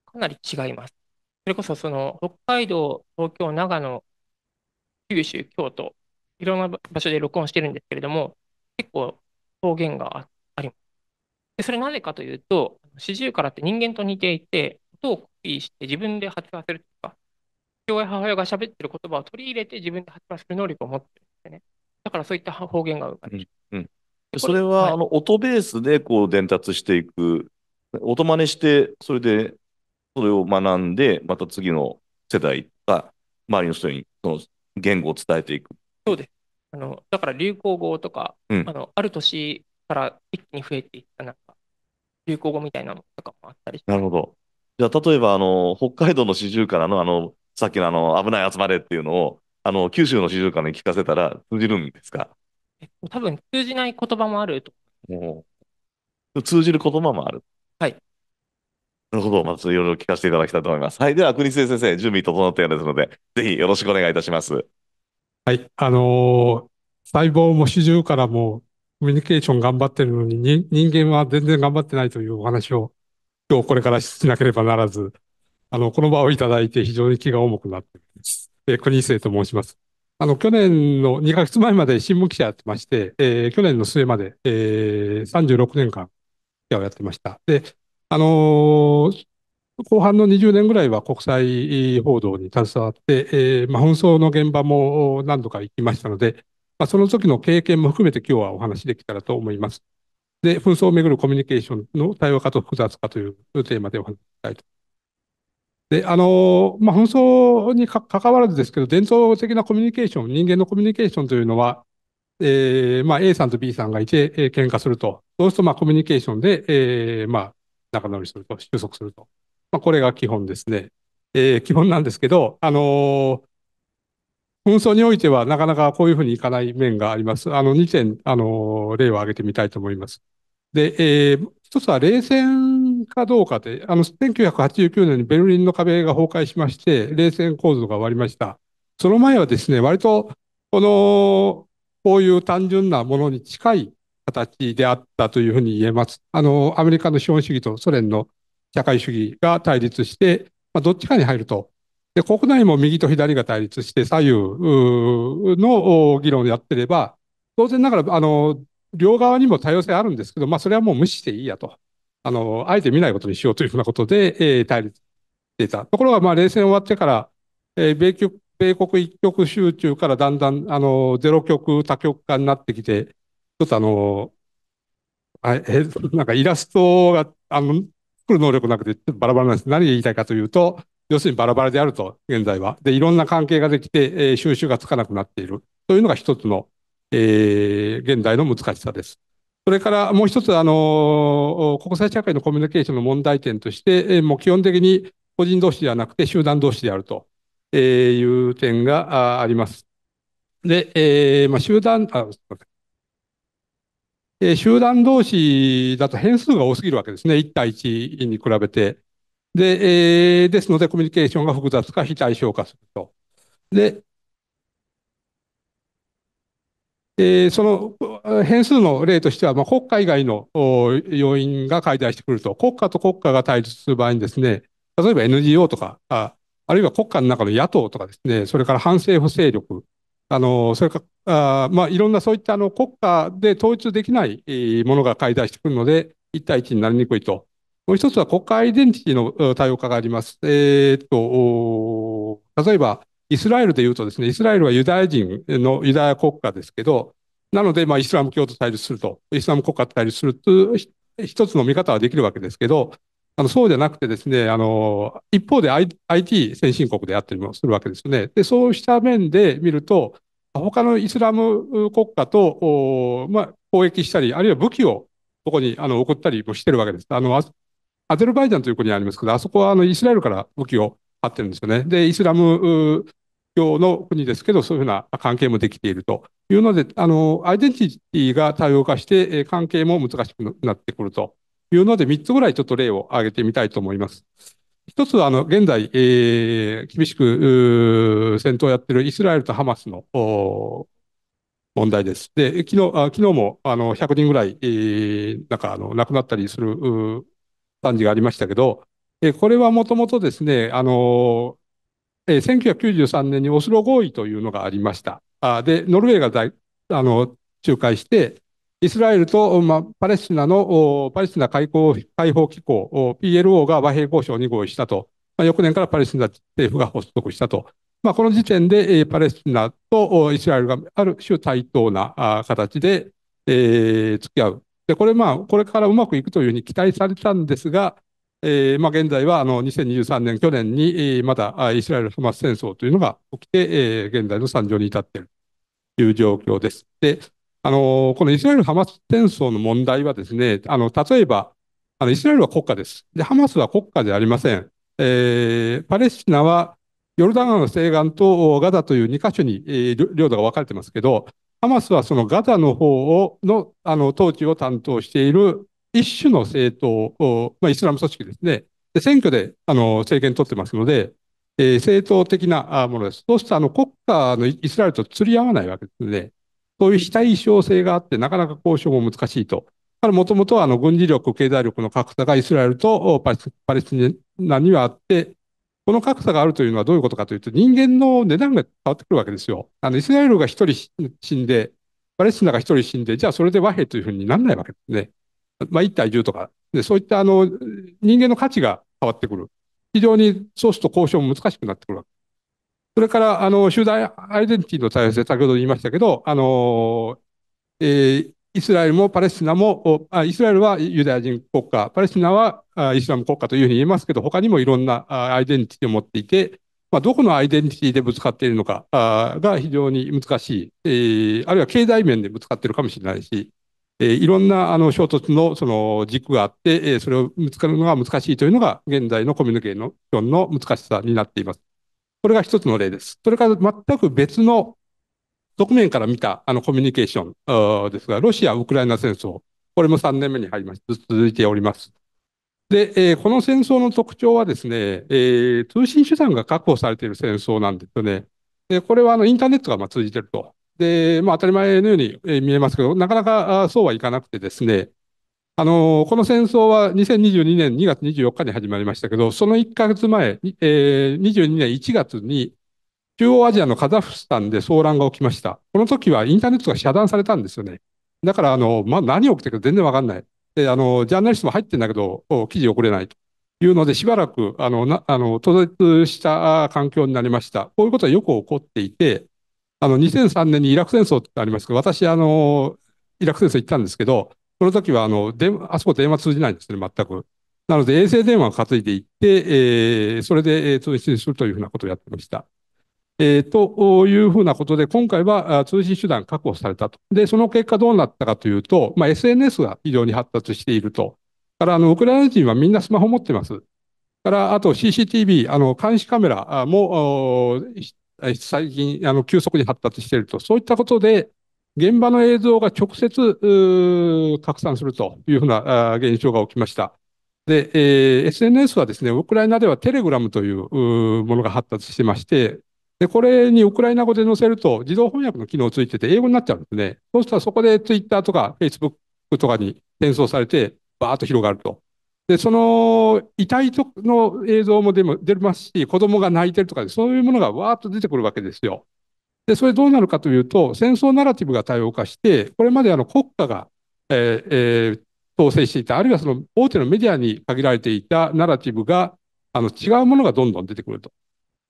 かなり違います。それこそその北海道、東京、長野、九州、京都、いろんな場所で録音してるんですけれども、結構方言があります。でそれなぜかというと、四十からって人間と似ていて、音をコピーして自分で発話するとか、父親、母親が喋ってる言葉を取り入れて自分で発話する能力を持ってるんですね。だからそういった方言が生まれる。うん、それは、はい、あの音ベースでこう伝達していく、音真似して、それでそれを学んで、また次の世代が周りの人にその言語を伝えていく。そうです。あのだから流行語とか、うん、あのある年から一気に増えていったなんか流行語みたいなのとかもあったりして。なるほど。じゃあ例えばあの北海道の四十からのあのさっきのあの危ない集まれっていうのをあの九州の四十からに聞かせたら通じるんですかえっと、多分通じない言葉もあると。お通じる言葉もある。はい。なるほど。まず、いろいろ聞かせていただきたいと思います。はい。では、国末先生、準備整ったようですので、ぜひよろしくお願いいたします。はい。あのー、細胞も主従からもコミュニケーション頑張ってるのに人間は全然頑張ってないというお話を今日これからしなければならず、あの、この場をいただいて非常に気が重くなっています。えー、国末と申します。あの、去年の2ヶ月前まで新聞記者やってまして、えー、去年の末まで、えー、36年間記者をやってました。で、あのー後半の20年ぐらいは国際報道に携わって、えー、まあ、紛争の現場も何度か行きましたので、まあ、その時の経験も含めて今日はお話できたらと思います。で、紛争をめぐるコミュニケーションの対話化と複雑化というテーマでお話ししたいと。で、あの、まあ、紛争にかかわらずですけど、伝統的なコミュニケーション、人間のコミュニケーションというのは、えー、まあ、A さんと B さんがいて、えー、喧嘩すると。そうすると、まあ、コミュニケーションで、えー、まあ、仲直りすると、収束すると。まあ、これが基本ですね。えー、基本なんですけど、あのー、紛争においてはなかなかこういうふうにいかない面があります。あの、2点、あのー、例を挙げてみたいと思います。で、えー、一つは冷戦かどうかで、あの、1989年にベルリンの壁が崩壊しまして、冷戦構造が終わりました。その前はですね、割と、この、こういう単純なものに近い形であったというふうに言えます。あの、アメリカの資本主義とソ連の社会主義が対立して、まあ、どっちかに入ると。で、国内も右と左が対立して左右の議論をやってれば、当然ながら、あの、両側にも多様性あるんですけど、まあ、それはもう無視していいやと。あの、あえて見ないことにしようというふうなことで、えー、対立していた。ところが、まあ、冷戦終わってから、えー、米局、米国一極集中からだんだん、あの、ゼロ極、多極化になってきて、ちょっとあの、あえ *laughs* なんかイラストが、あの、作る能力なくてバラバラなんです。何言いたいかというと、要するにバラバラであると、現在は。で、いろんな関係ができて、えー、収集がつかなくなっている。というのが一つの、えー、現代の難しさです。それからもう一つ、あのー、国際社会のコミュニケーションの問題点として、えー、もう基本的に個人同士ではなくて集団同士であるという点があります。で、えーまあ、集団あ、すみません。え集団同士だと変数が多すぎるわけですね。1対1に比べて。で、えー、ですのでコミュニケーションが複雑化、非対称化すると。で、えー、その変数の例としては、まあ、国家以外の要因が介在してくると、国家と国家が対立する場合にですね、例えば NGO とか、ああるいは国家の中の野党とかですね、それから反政府勢力、あのそれかあ、まあ、いろんなそういったあの国家で統一できないものが解体してくるので、一対一になりにくいと。もう一つは国家アイデンティティの多様化があります。えー、と、例えば、イスラエルでいうとですね、イスラエルはユダヤ人のユダヤ国家ですけど、なので、まあ、イスラム教と対立すると、イスラム国家と対立するという一つの見方はできるわけですけど、あのそうじゃなくてですね、あの一方で、IT 先進国であったりもするわけですよね。で、そうした面で見ると、他のイスラム国家と、まあ、攻撃したり、あるいは武器をここにあの送ったりもしてるわけです。あのアゼルバイジャンという国にありますけど、あそこはあのイスラエルから武器を買ってるんですよね。で、イスラム教の国ですけど、そういうふうな関係もできているというので、あのアイデンティティが多様化して、関係も難しくなってくると。いうので、3つぐらいちょっと例を挙げてみたいと思います。一つは、あの、現在、えー、厳しく戦闘をやっているイスラエルとハマスの問題です。で、昨日、あ昨日も、あの、100人ぐらい、えー、なんか、あの、亡くなったりする感じがありましたけど、えー、これはもともとですね、あのえー、1993年にオスロ合意というのがありました。あで、ノルウェーがあの仲介して、イスラエルと、まあ、パレスチナの、パレスチナ解放解放機構、PLO が和平交渉に合意したと、まあ、翌年からパレスチナ政府が発足したと。まあ、この時点で、パレスチナとイスラエルがある種対等な形で、えー、付き合う。で、これ、まあ、これからうまくいくというふうに期待されたんですが、えー、まあ、現在はあの2023年、去年に、えまだイスラエル・ハマス戦争というのが起きて、えー、現在の惨状に至っているという状況です。で、あの、このイスラエル・ハマス戦争の問題はですね、あの、例えば、あの、イスラエルは国家です。で、ハマスは国家ではありません。えー、パレスチナはヨルダン川の西岸とガザという2箇所に、えー、領土が分かれてますけど、ハマスはそのガザの方をのあの統治を担当している一種の政党、まあ、イスラム組織ですね。で選挙であの政権取ってますので、えー、政党的なものです。そうしたあの国家のイスラエルと釣り合わないわけですね。そういう非対称性があって、なかなか交渉も難しいと。もともとはあの軍事力、経済力の格差がイスラエルとパレスチナにはあって、この格差があるというのはどういうことかというと、人間の値段が変わってくるわけですよ。あのイスラエルが1人死んで、パレスチナが1人死んで、じゃあそれで和平というふうにならないわけですね。まあ、1対10とかで、そういったあの人間の価値が変わってくる。非常にそうすると交渉も難しくなってくるわけそれから、あの、集団アイデンティティの多様性、先ほど言いましたけど、あの、えー、イスラエルもパレスチナも、あイスラエルはユダヤ人国家、パレスチナはイスラム国家というふうに言えますけど、他にもいろんなアイデンティティを持っていて、まあ、どこのアイデンティティでぶつかっているのかが非常に難しい、えー、あるいは経済面でぶつかっているかもしれないし、えー、いろんなあの衝突のその軸があって、えー、それをぶつかるのが難しいというのが、現在のコミュニケーションの難しさになっています。これが一つの例です。それから全く別の側面から見たあのコミュニケーションですが、ロシア・ウクライナ戦争、これも3年目に入ります。続いております。で、えー、この戦争の特徴はですね、えー、通信手段が確保されている戦争なんですよね。でこれはあのインターネットがま通じていると。で、まあ、当たり前のように見えますけど、なかなかそうはいかなくてですね、あのこの戦争は2022年2月24日に始まりましたけど、その1ヶ月前、えー、22年1月に中央アジアのカザフスタンで騒乱が起きました。この時はインターネットが遮断されたんですよね。だから、あの、まあ、何起きてるか全然わかんない。で、あの、ジャーナリストも入ってんだけど、記事送れないというので、しばらく、あの、なあの、途絶した環境になりました。こういうことはよく起こっていて、あの、2003年にイラク戦争ってありますけど、私、あの、イラク戦争行ったんですけど、その時はあので、あそこ電話通じないんですね、全く。なので、衛星電話を担いでいって、えー、それで通信するというふうなことをやってました。えー、というふうなことで、今回は通信手段確保されたと。で、その結果どうなったかというと、まあ、SNS が非常に発達していると。から、あの、ウクライナ人はみんなスマホ持ってます。から、あと CCTV、あの、監視カメラも、最近、あの、急速に発達していると。そういったことで、現場の映像が直接拡散するというふうな現象が起きました。で、えー、SNS はですね、ウクライナではテレグラムというものが発達してまして、で、これにウクライナ語で載せると自動翻訳の機能ついてて英語になっちゃうんですね。そうしたらそこで Twitter とか Facebook とかに転送されて、バーッと広がると。で、その遺体との映像も出ますし、子供が泣いてるとかで、そういうものがわーっと出てくるわけですよ。で、それどうなるかというと、戦争ナラティブが多様化して、これまであの国家が、えーえー、統制していた、あるいはその大手のメディアに限られていたナラティブが、あの違うものがどんどん出てくると。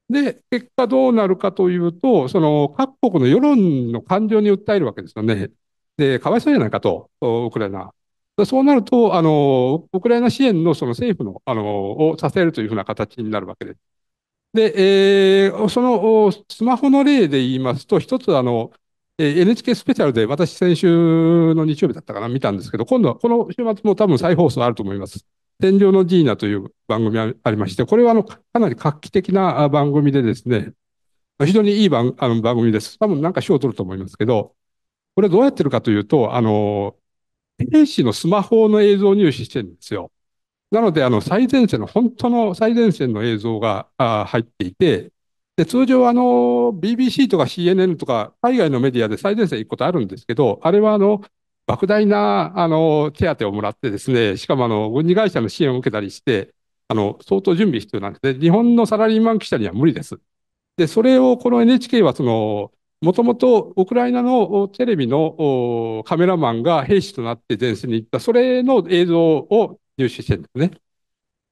で、結果どうなるかというと、その各国の世論の感情に訴えるわけですよね。で、かわいそうじゃないかと、ウクライナ。そうなると、あの、ウクライナ支援のその政府の、あの、をさせるというふうな形になるわけです。で、えー、そのスマホの例で言いますと、一つあの、NHK スペシャルで私先週の日曜日だったかな見たんですけど、今度はこの週末も多分再放送あると思います。天井のジーナという番組ありまして、これはあのかなり画期的な番組でですね、非常にいい番あの番組です。多分なんか賞を取ると思いますけど、これどうやってるかというと、あの、兵士のスマホの映像を入手してるんですよ。なので、あの、最前線の、本当の最前線の映像が入っていて、で、通常、あの、BBC とか CNN とか、海外のメディアで最前線行くことあるんですけど、あれは、あの、莫大な、あの、手当をもらってですね、しかも、あの、軍事会社の支援を受けたりして、あの、相当準備必要なんですね。日本のサラリーマン記者には無理です。で、それを、この NHK は、その、もともとウクライナのテレビのカメラマンが兵士となって前線に行った、それの映像を入手してるんですね。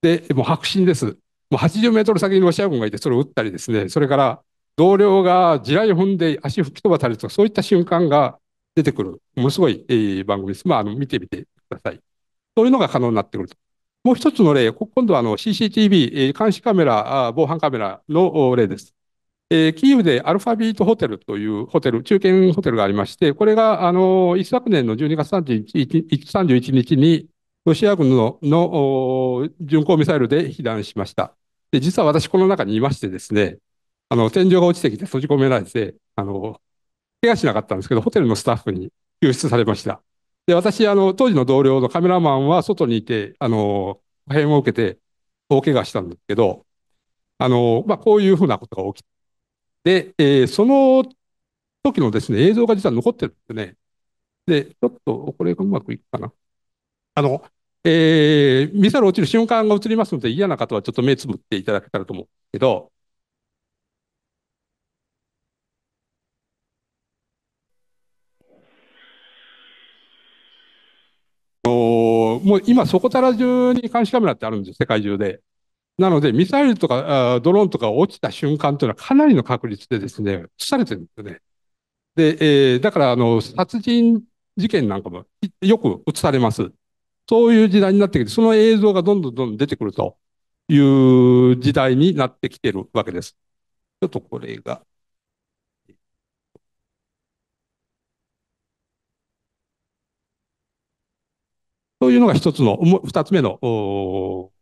で、もう白紙です。もう80メートル先にロシア軍がいて、それを撃ったりですね、それから同僚が地雷を踏んで足吹き飛ばされるとか、そういった瞬間が出てくる、ものすごい番組です。まあ、あの見てみてください。そういうのが可能になってくると。もう一つの例、今度はあの CCTV、監視カメラ、防犯カメラの例です。えー、キーウでアルファビートホテルというホテル、中堅ホテルがありまして、これがあの一昨年の12月 ,31 日にロシア軍のの巡航ミサイルで被弾しました。で実は私、この中にいましてですね、あの天井が落ちてきて閉じ込められて、あの怪我しなかったんですけど、ホテルのスタッフに救出されました。で、私、あの当時の同僚のカメラマンは外にいて、あの破片を受けて大怪我したんですけど、あのまあ、こういうふうなことが起きて、で、えー、その時のですね映像が実は残ってるんですね。で、ちょっとこれがうまくいくかな。あの、えー、ミサイル落ちる瞬間が映りますので、嫌な方はちょっと目つぶっていただけたらと思うんですけど、おもう今、そこたら中に監視カメラってあるんです、世界中で。なので、ミサイルとかドローンとか落ちた瞬間というのは、かなりの確率でですね、映されてるんですよね。で、えー、だからあの、殺人事件なんかもよく映されます。そういう時代になってきて、その映像がどんどんどんどん出てくるという時代になってきてるわけです。ちょっとこれが。というのが一つの、二つ目の、お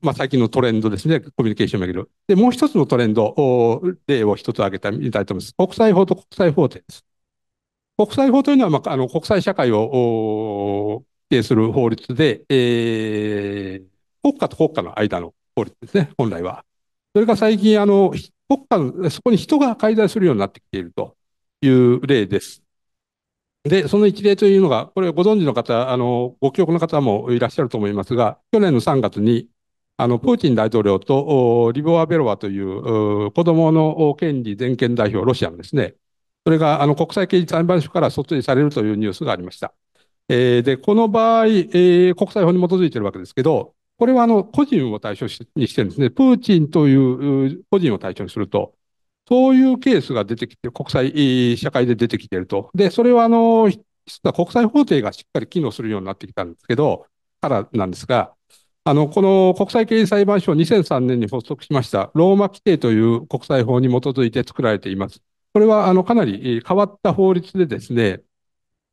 まあ、最近のトレンドですね、コミュニケーションをめぐる。で、もう一つのトレンド、例を一つ挙げてみたいと思います。国際法と国際法廷です。国際法というのは、まあ、あの国際社会を定する法律で、えー、国家と国家の間の法律ですね、本来は。それが最近、あの、国家の、そこに人が介在するようになってきているという例です。で、その一例というのが、これご存知の方、あの、ご記憶の方もいらっしゃると思いますが、去年の3月に、あの、プーチン大統領とリボワ・ベロワという子供の権利全権代表、ロシアのですね、それがあの国際刑事裁判所から訴追されるというニュースがありました。えー、で、この場合、えー、国際法に基づいているわけですけど、これはあの個人を対象にしてるんですね。プーチンという個人を対象にすると、そういうケースが出てきて、国際社会で出てきていると。で、それはあの、国際法廷がしっかり機能するようになってきたんですけど、からなんですが、あの、この国際刑事裁判所2003年に発足しましたローマ規定という国際法に基づいて作られています。これはあのかなり変わった法律でですね、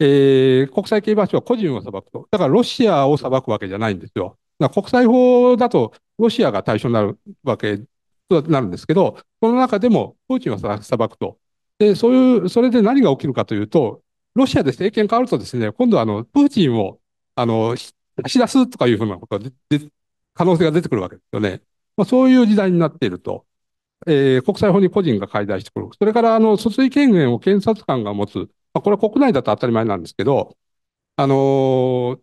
えー、国際刑罰は個人を裁くと。だからロシアを裁くわけじゃないんですよ。だから国際法だとロシアが対象になるわけとなるんですけど、その中でもプーチンは裁くと。で、そういう、それで何が起きるかというと、ロシアで政権変わるとですね、今度はあの、プーチンを、あの、差し出すとかいうふうなことで、可能性が出てくるわけですよね。まあ、そういう時代になっていると。えー、国際法に個人が介在してくる。それから、あの、訴追権限を検察官が持つ。まあ、これは国内だと当たり前なんですけど、あのー、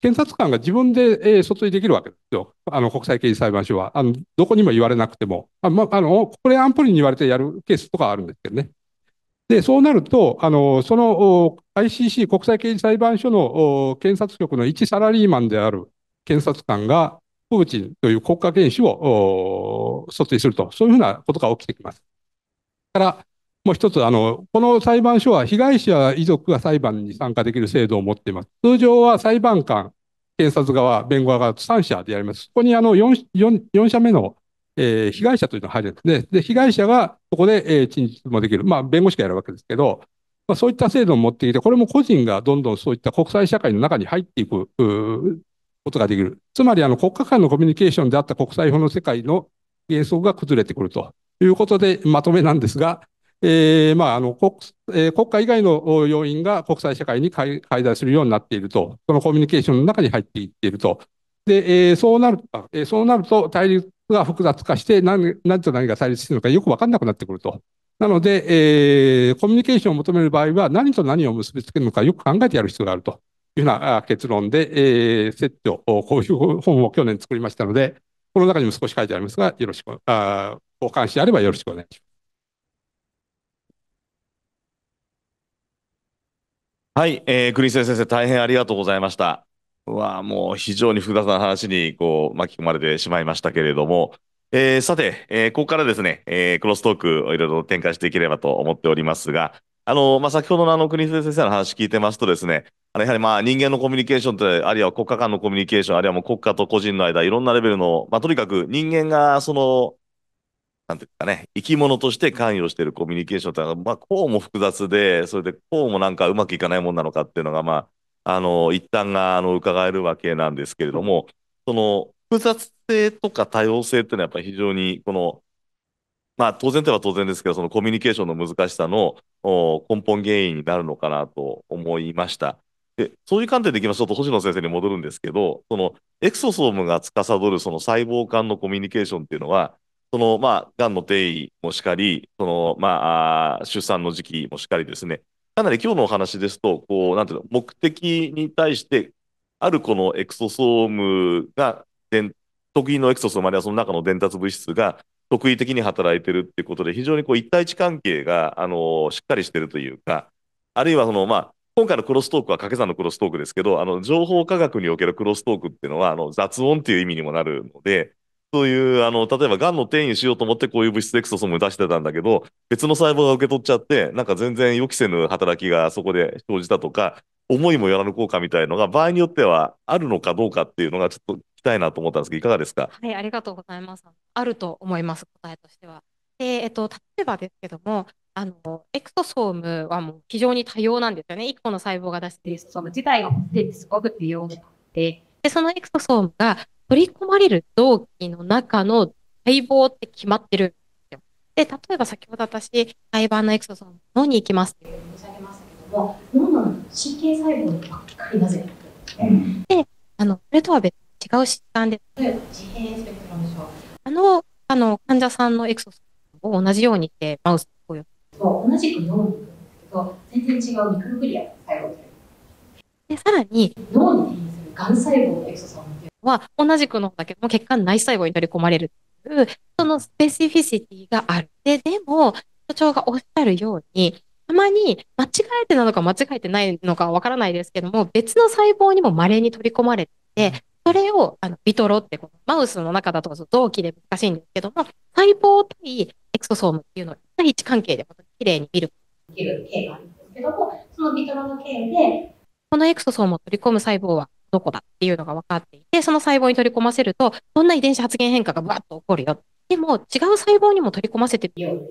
検察官が自分で、訴追できるわけですよ。あの、国際刑事裁判所は。あの、どこにも言われなくても。あまあ、あの、これ安保理に言われてやるケースとかあるんですけどね。で、そうなると、あの、その ICC 国際刑事裁判所の検察局の一サラリーマンである検察官が、プーチンという国家元首を訴追すると、そういうふうなことが起きてきます。から、もう一つ、あの、この裁判所は被害者遺族が裁判に参加できる制度を持っています。通常は裁判官、検察側、弁護側が3社でやります。そこにあの 4, 4, 4社目の、えー、被害者というのが入るんですね。で、被害者がそこで、えー、陳述もできる。まあ、弁護士がやるわけですけど、まあ、そういった制度を持ってきて、これも個人がどんどんそういった国際社会の中に入っていくことができる。つまり、あの、国家間のコミュニケーションであった国際法の世界の原則が崩れてくるということで、まとめなんですが、えー、まあ、あの国、えー、国家以外の要因が国際社会に介在するようになっていると、そのコミュニケーションの中に入っていっていると。で、えー、そうなると、えそうなると対立が複雑化して何、何と何が対立しているのかよく分かんなくなってくると。なので、えコミュニケーションを求める場合は、何と何を結びつけるのかよく考えてやる必要があるというような結論で、えー、セット、こういう本を去年作りましたので、この中にも少し書いてありますが、よろしく、あ交換しあればよろしくお願いします。はい、えー、国末先生、大変ありがとうございました。わもう非常に複雑な話にこう巻き込まれてしまいましたけれども、えー、さて、えー、ここからですね、えー、クロストークをいろいろ展開していければと思っておりますが、あの、まあ、先ほどのあの、国先生の話聞いてますとですね、あの、やはりまあ、人間のコミュニケーションって、あるいは国家間のコミュニケーション、あるいはもう国家と個人の間、いろんなレベルの、まあ、とにかく人間がその、なんていうかね、生き物として関与しているコミュニケーションってのは、まあ、こうも複雑で、それでこうもなんかうまくいかないもんなのかっていうのが、まあ、あの、一旦が、あの、伺えるわけなんですけれども、その、複雑性とか多様性っていうのはやっぱり非常に、この、まあ、当然といえば当然ですけど、そのコミュニケーションの難しさの根本原因になるのかなと思いました。でそういう観点でいきますと、ちょっと星野先生に戻るんですけど、そのエクソソームが司るその細胞間のコミュニケーションっていうのは、その、まあ、がんの定位もしかり、その、まあ、出産の時期もしかりですね、かなり今日のお話ですと、こう、なんていうの、目的に対して、あるこのエクソソームが、得意のエクソソームあるいはその中の伝達物質が特異的に働いてるっていうことで、非常にこう一対一関係が、あの、しっかりしてるというか、あるいはその、まあ、今回のクロストークは掛け算のクロストークですけど、あの、情報科学におけるクロストークっていうのは、あの、雑音っていう意味にもなるので、そういう、あの、例えば、癌の転移しようと思って、こういう物質エクソソーム出してたんだけど、別の細胞が受け取っちゃって、なんか全然予期せぬ働きがそこで生じたとか、思いもよらぬ効果みたいのが、場合によってはあるのかどうかっていうのが、ちょっと聞きたいなと思ったんですけど、いかがですか。はい、ありがとうございます。あると思います、答えとしては。で、えっと、例えばですけども、あの、エクソソームはもう非常に多様なんですよね。1個の細胞が出してるエクソソーム自体がすごく多様で、で、そのエクソソームが取り込まれる臓器の中の細胞って決まってるんですよ。で、例えば先ほど私、細胞のエクソソン、脳に行きますって申し上げましたけども、脳の神経細胞ばっかりなぜ、うん、で、あの、それとは別に違う疾患で、例えば自閉スペクトラム症。あの、あの、患者さんのエクソソンを同じようにしてマウスに投与と同じく脳に行くんですけど、全然違うミクログリアの細胞で。で、さらに、脳に転移するがん細胞のエクソソーは同じくのだけども血管内細胞に取り込まれるという、そのスペシフィシティがある。で、でも、所長がおっしゃるように、たまに間違えてなのか間違えてないのかわからないですけども、別の細胞にも稀に取り込まれてて、それをあのビトロってこのマウスの中だと同期で難しいんですけども、細胞対エクソソームっていうのを一対1関係できれいに見ることができるがあるんですけども、そのビトロの系で、このエクソソームを取り込む細胞はどこだっていうのが分かっていて、その細胞に取り込ませると、どんな遺伝子発現変化がバッと起こるよ。でも、違う細胞にも取り込ませてみよう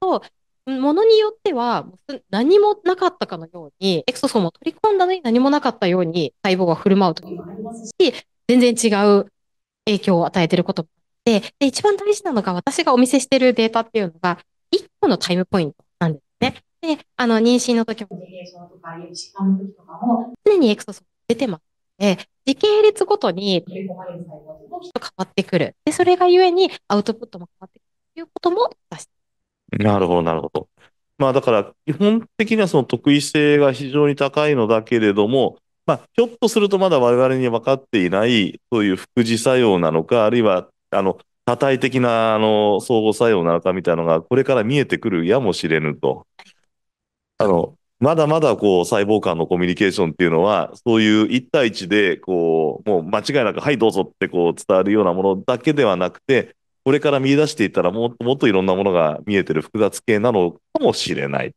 と、ものによっては、何もなかったかのように、エクソソームを取り込んだのに何もなかったように細胞が振る舞うとかもありますし、全然違う影響を与えてることもあって、で、一番大事なのが私がお見せしているデータっていうのが、1個のタイムポイントなんですね。で、あの、妊娠の時も、デリエーションとか、疾患の時とかも、常にエクソソーム出てますで、時系列ごとに、変わってくる。で、それがゆえにアウトプットも変わってくるということもなるほど、なるほど。まあだから、基本的にはその特異性が非常に高いのだけれども、まあ、ひょっとするとまだ我々に分かっていない、そういう副次作用なのか、あるいは、あの、多体的な、あの、相互作用なのかみたいなのが、これから見えてくるやもしれぬと。あの、まだまだこう細胞間のコミュニケーションっていうのは、そういう一対一でこう、もう間違いなく、はい、どうぞってこう伝わるようなものだけではなくて、これから見出していったらもっともっといろんなものが見えてる複雑系なのかもしれない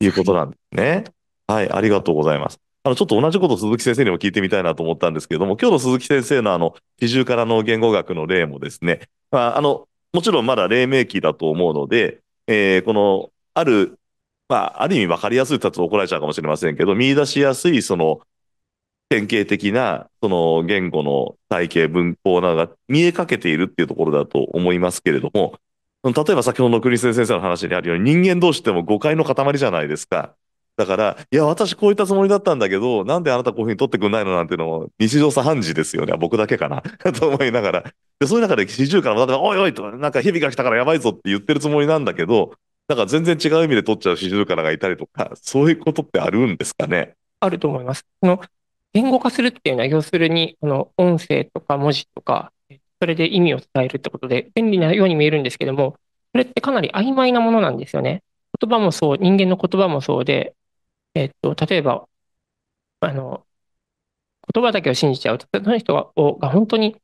ということなんですね。はい、ありがとうございます。あの、ちょっと同じことを鈴木先生にも聞いてみたいなと思ったんですけれども、今日の鈴木先生のあの、比重からの言語学の例もですね、まあ、あの、もちろんまだ黎明期だと思うので、えー、この、あるまあ、ある意味分かりやすいたと怒られちゃうかもしれませんけど、見出しやすい、その、典型的な、その言語の体系、文法などが見えかけているっていうところだと思いますけれども、例えば先ほどの国先生の話にあるように、人間同士っても誤解の塊じゃないですか。だから、いや、私こういったつもりだったんだけど、なんであなたこういうふうに取ってくんないのなんていうのも、日常茶飯事ですよね。僕だけかな *laughs* と思いながら。で、そういう中で四十から、おいおいと、なんか蛇が来たからやばいぞって言ってるつもりなんだけど、なんか全然違う意味で取っちゃうシジュウカラがいたりとか、*laughs* そういうことってあるんですかねあると思います。の言語化するっていうのは、要するに、あの音声とか文字とか、それで意味を伝えるってことで、便利なように見えるんですけども、それってかなり曖昧なものなんですよね。言葉もそう、人間の言葉もそうで、えっと、例えば、あの、言葉だけを信じちゃうと、その人がが本当に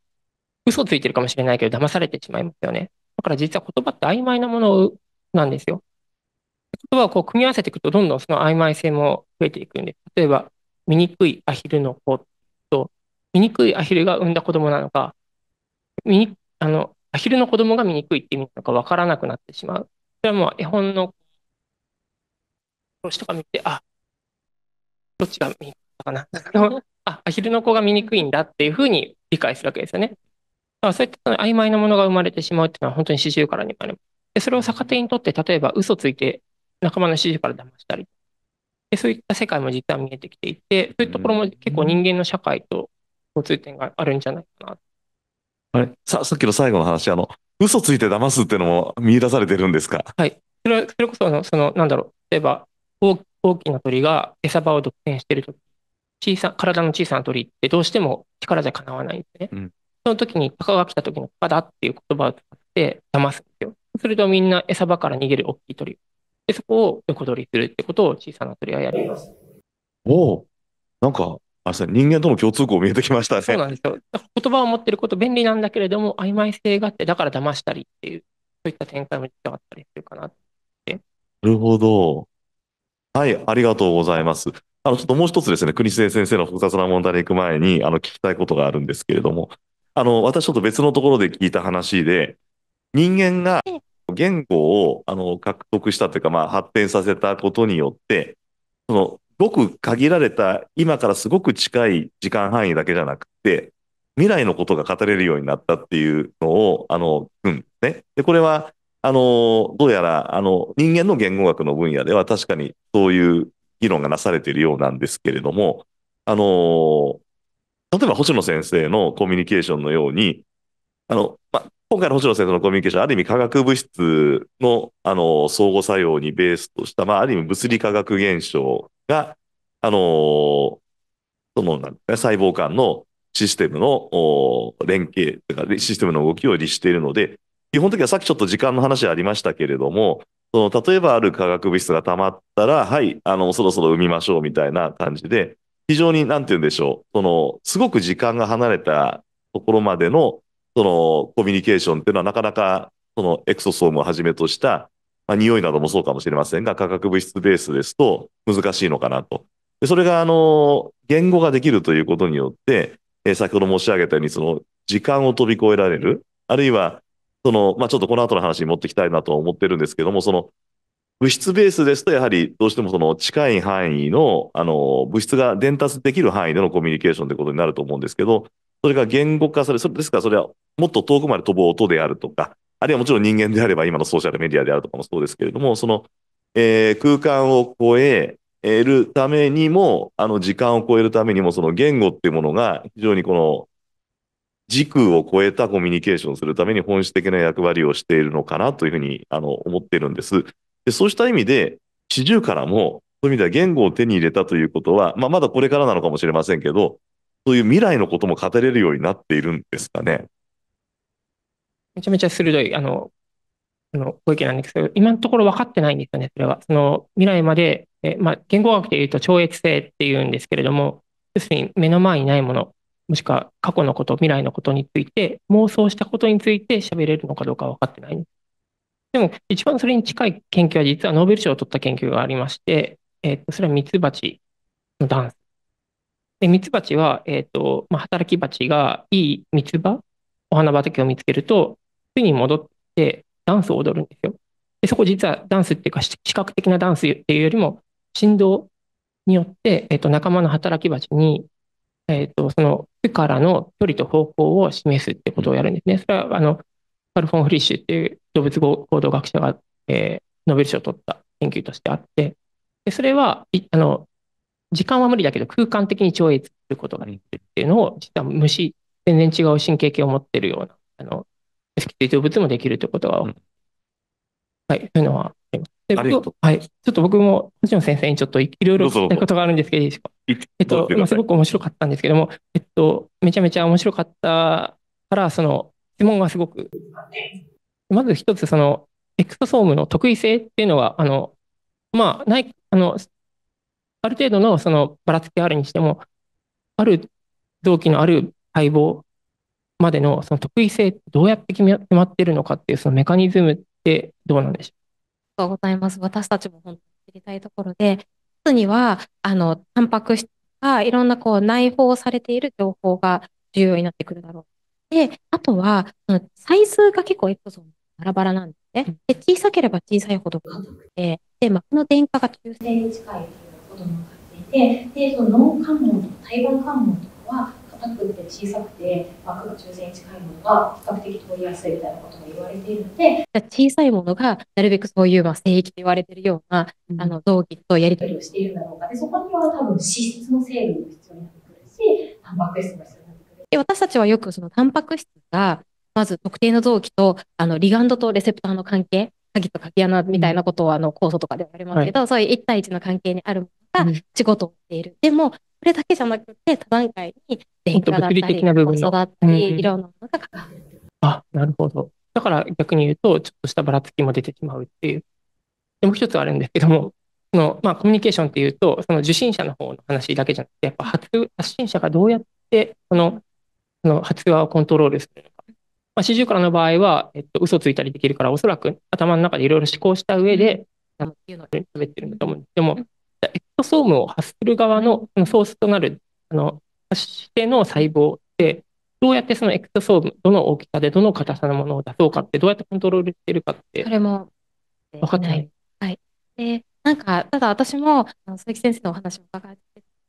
嘘ついてるかもしれないけど、騙されてしまいますよね。だから実は言葉って曖昧なものをなんですよ。言葉をこう組み合わせていくと、どんどんその曖昧性も増えていくんで、例えば、醜いアヒルの子と、醜いアヒルが産んだ子供なのか、あのアヒルの子供が醜いって意味なのか分からなくなってしまう。それはもう絵本の表紙とか見て、あ、どっちが醜いかな。*laughs* あ、アヒルの子が醜いんだっていうふうに理解するわけですよね。だからそういった曖昧なものが生まれてしまうっていうのは本当に四十からに生まれます。で、それを逆手にとって、例えば嘘ついて仲間の指示から騙したり、でそういった世界も実は見えてきていて、そういうところも結構人間の社会と共通点があるんじゃないかな。あれささっきの最後の話、あの嘘ついて騙すっていうのも見出されてるんですか。はい、それそれこそそのなんだろう、例えば大大きな鳥が餌場を独占してると小さ体の小さな鳥ってどうしても力じゃかなわないんですね。うん、その時に鷹が来た時の鷹だっていう言葉を使って騙すんですよ。するとみんな餌場から逃げる大きい鳥。で、そこを横取りするってことを小さな鳥はやります。おお、なんか、あれですね、人間との共通項見えてきましたね。そうなんですよ。言葉を持ってること便利なんだけれども、曖昧性があって、だから騙したりっていう、そういった展開もあったりするかなって。なるほど。はい、ありがとうございます。あの、ちょっともう一つですね、国末先生の複雑な問題に行く前に、あの、聞きたいことがあるんですけれども、あの、私ちょっと別のところで聞いた話で、人間が言語をあの獲得したというか、まあ、発展させたことによって、そのごく限られた、今からすごく近い時間範囲だけじゃなくて、未来のことが語れるようになったっていうのを、あの、うん、ね。で、これは、あの、どうやら、あの、人間の言語学の分野では確かにそういう議論がなされているようなんですけれども、あの、例えば星野先生のコミュニケーションのように、あの、ま、今回の星野先生のコミュニケーション、ある意味化学物質の、あの、相互作用にベースとした、まあ、ある意味物理化学現象が、あのー、その、なん細胞間のシステムの連携とか、システムの動きを利しているので、基本的にはさっきちょっと時間の話ありましたけれども、その例えばある化学物質が溜まったら、はい、あの、そろそろ生みましょうみたいな感じで、非常に、なんて言うんでしょう、その、すごく時間が離れたところまでのそのコミュニケーションっていうのはなかなかそのエクソソームをはじめとした、まあ、匂いなどもそうかもしれませんが、化学物質ベースですと難しいのかなと。でそれが、あの、言語ができるということによって、えー、先ほど申し上げたように、その時間を飛び越えられる、あるいは、その、まあ、ちょっとこの後の話に持っていきたいなと思ってるんですけども、その物質ベースですと、やはりどうしてもその近い範囲の、あの、物質が伝達できる範囲でのコミュニケーションということになると思うんですけど、それが言語化され、それですからそれはもっと遠くまで飛ぶ音であるとか、あるいはもちろん人間であれば今のソーシャルメディアであるとかもそうですけれども、その、えー、空間を超えるためにも、あの時間を超えるためにも、その言語っていうものが非常にこの時空を超えたコミュニケーションをするために本質的な役割をしているのかなというふうにあの思っているんです。でそうした意味で、四十からも、そういう意味では言語を手に入れたということは、まあ、まだこれからなのかもしれませんけど、そういう未来のことも語れるようになっているんですかね。めちゃめちゃ鋭い、あの、あのご意見なんですけど、今のところ分かってないんですよね、それは。その未来まで、えまあ、言語学でいうと超越性っていうんですけれども、要するに目の前にないもの、もしくは過去のこと、未来のことについて、妄想したことについて喋れるのかどうか分かってない。でも、一番それに近い研究は、実はノーベル賞を取った研究がありまして、えー、とそれはミツバチのダンスで、ミツバチは、えっ、ー、と、まあ、働きバチがいいミツバ、お花畑を見つけると、巣に戻ってダンスを踊るんですよ。で、そこ実はダンスっていうか、視覚的なダンスっていうよりも、振動によって、えっ、ー、と、仲間の働きバチに、えっ、ー、と、その巣からの距離と方向を示すってことをやるんですね。それは、あの、カルフォン・フリッシュっていう動物行動学者が、えー、ノベル賞を取った研究としてあって、でそれはあの時間は無理だけど空間的に超越することができるっていうのを、実は虫、全然違う神経系を持ってるような、あの、動物もできるということが、うん、はい、そういうのはあります。ではい、ちょっと僕も、星野先生にちょっといろいろ聞きたいことがあるんですけど、えっと、まあ、すごく面白かったんですけども、えっと、めちゃめちゃ面白かったから、その、質問がすごく、まず一つ、その、エクソソームの特異性っていうのは、あの、まあ、ない、あの、ある程度のそのばらつきあるにしても、ある同期のある細胞までのその特異性どうやって決まってるのかっていうそのメカニズムってどうなんでしょうありがとうございます。私たちも本当に知りたいところで、一つには、あの、タンパク質がいろんなこう内包されている情報が重要になってくるだろう。で、あとは、そのサイズが結構エクソンバラバラなんですね。で、小さければ小さいほど、えで、膜の電化が中性に近い。ことも分かっていてでその脳関門とか胎盤関門とかは硬くて小さくて膜が中0に近いものが比較的通りやすいみたいなことが言われているので小さいものがなるべくそういう、まあ、生液と言われているような、うん、あの臓器とやり取りをしているんだろうかでそこには多分脂質の成分も必要になってくるしタンパク質も必要になってくるで私たちはよくそのタンパク質がまず特定の臓器とあのリガンドとレセプターの関係鍵と鍵穴みたいなことをあの酵素とかで言われますけど、はい、そういう1対1の関係にあるもが仕事をしている。でも、それだけじゃなくて、多段階に電化だったり、子育ったり、いろんなものがかかる。あ、なるほど。だから逆に言うと、ちょっとしたばらつきも出てしまうっていう。でもう一つあるんですけども、そのまあ、コミュニケーションっていうと、その受信者の方の話だけじゃなくて、やっぱ発発信者がどうやってそのその発話をコントロールするのか。まあ、四十からの場合は、えっと、嘘ついたりできるから、おそらく頭の中でいろいろ思考した上で、喋ってるんだと思うんですけども、ソソームを発する側のそのソースとなる、あの、発しての細胞で、どうやってそのエクソソーム、どの大きさでどの硬さのものを出そうかって、どうやってコントロールしてるかって。それも、分かってない。はい。で、なんか、ただ私も、あの鈴木先生のお話を伺って、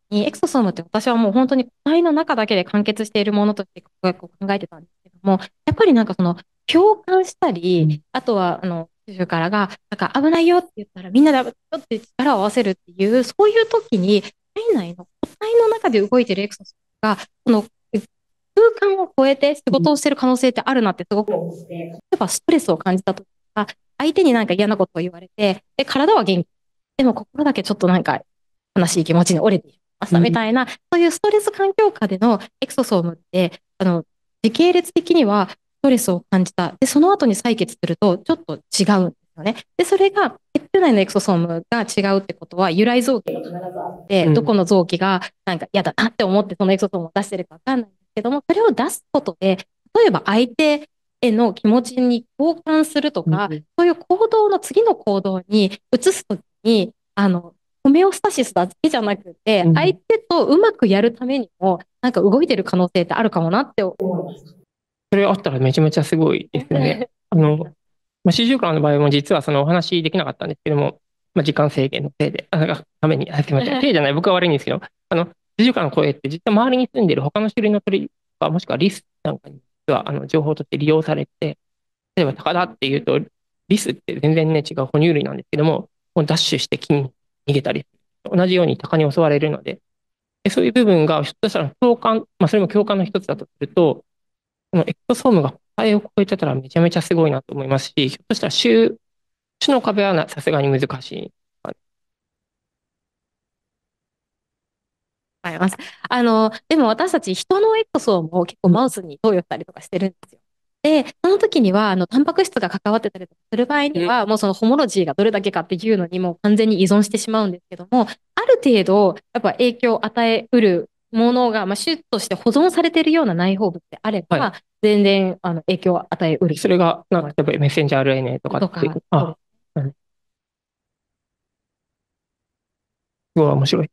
に、エクソソームって私はもう本当に体の中だけで完結しているものとして考えてたんですけども、やっぱりなんかその共感したり、あとは、あの、主婦からが、なんか危ないよって言ったら、みんなで危ないよって力を合わせるっていう、そういう時に、体内の個体の中で動いてるエクソソームが、この空間を超えて仕事をしてる可能性ってあるなってすごく思って、例えばストレスを感じたとか、相手になんか嫌なことを言われて、で、体は元気。でも心だけちょっとなんか悲しい気持ちに折れていましたみたいな、うん、そういうストレス環境下でのエクソソームって、あの、時系列的にはトレスを感じた。で、その後に採血すると、ちょっと違うんですよね。で、それが、血中内のエクソソームが違うってことは、由来臓器が必ずあって、うん、どこの臓器が、なんか嫌だなって思って、そのエクソソームを出してるかわかんないんですけども、それを出すことで、例えば相手への気持ちに共感するとか、うん、そういう行動の次の行動に移すときに、あの、ホメオスタシスだけじゃなくて、うん、相手とうまくやるためにも、なんか動いてる可能性ってあるかもなって思います。それあったらめちゃめちゃすごいですね。あの、まあ、四週間の場合も実はそのお話できなかったんですけども、まあ、時間制限のせいで、あために、すみません、せいじゃない、僕は悪いんですけど、あの、四週間の声って実は周りに住んでる他の種類の鳥とか、もしくはリスなんかに、実はあの情報として利用されて、例えば高田っていうと、リスって全然ね、違う哺乳類なんですけども、もうダッシュして木に逃げたり、同じように鷹に襲われるので、でそういう部分が、ひょっとしたら共感、まあ、それも共感の一つだとすると、このエクソソームが肺を超えてたらめちゃめちゃすごいなと思いますし、ひょっとしたら種、種の壁はさすがに難しい。あります。あの、でも私たち人のエクソームを結構マウスに投与したりとかしてるんですよ。で、その時には、あの、タンパク質が関わってたりとかする場合には、もうそのホモロジーがどれだけかっていうのにもう完全に依存してしまうんですけども、ある程度、やっぱ影響を与えうるものが、まあ、種として保存されているような内包物であれば、はい、全然あの影響を与えうる。それが、例えばメッセンジャー RNA とかとか。あ、うん。うわ、面白い。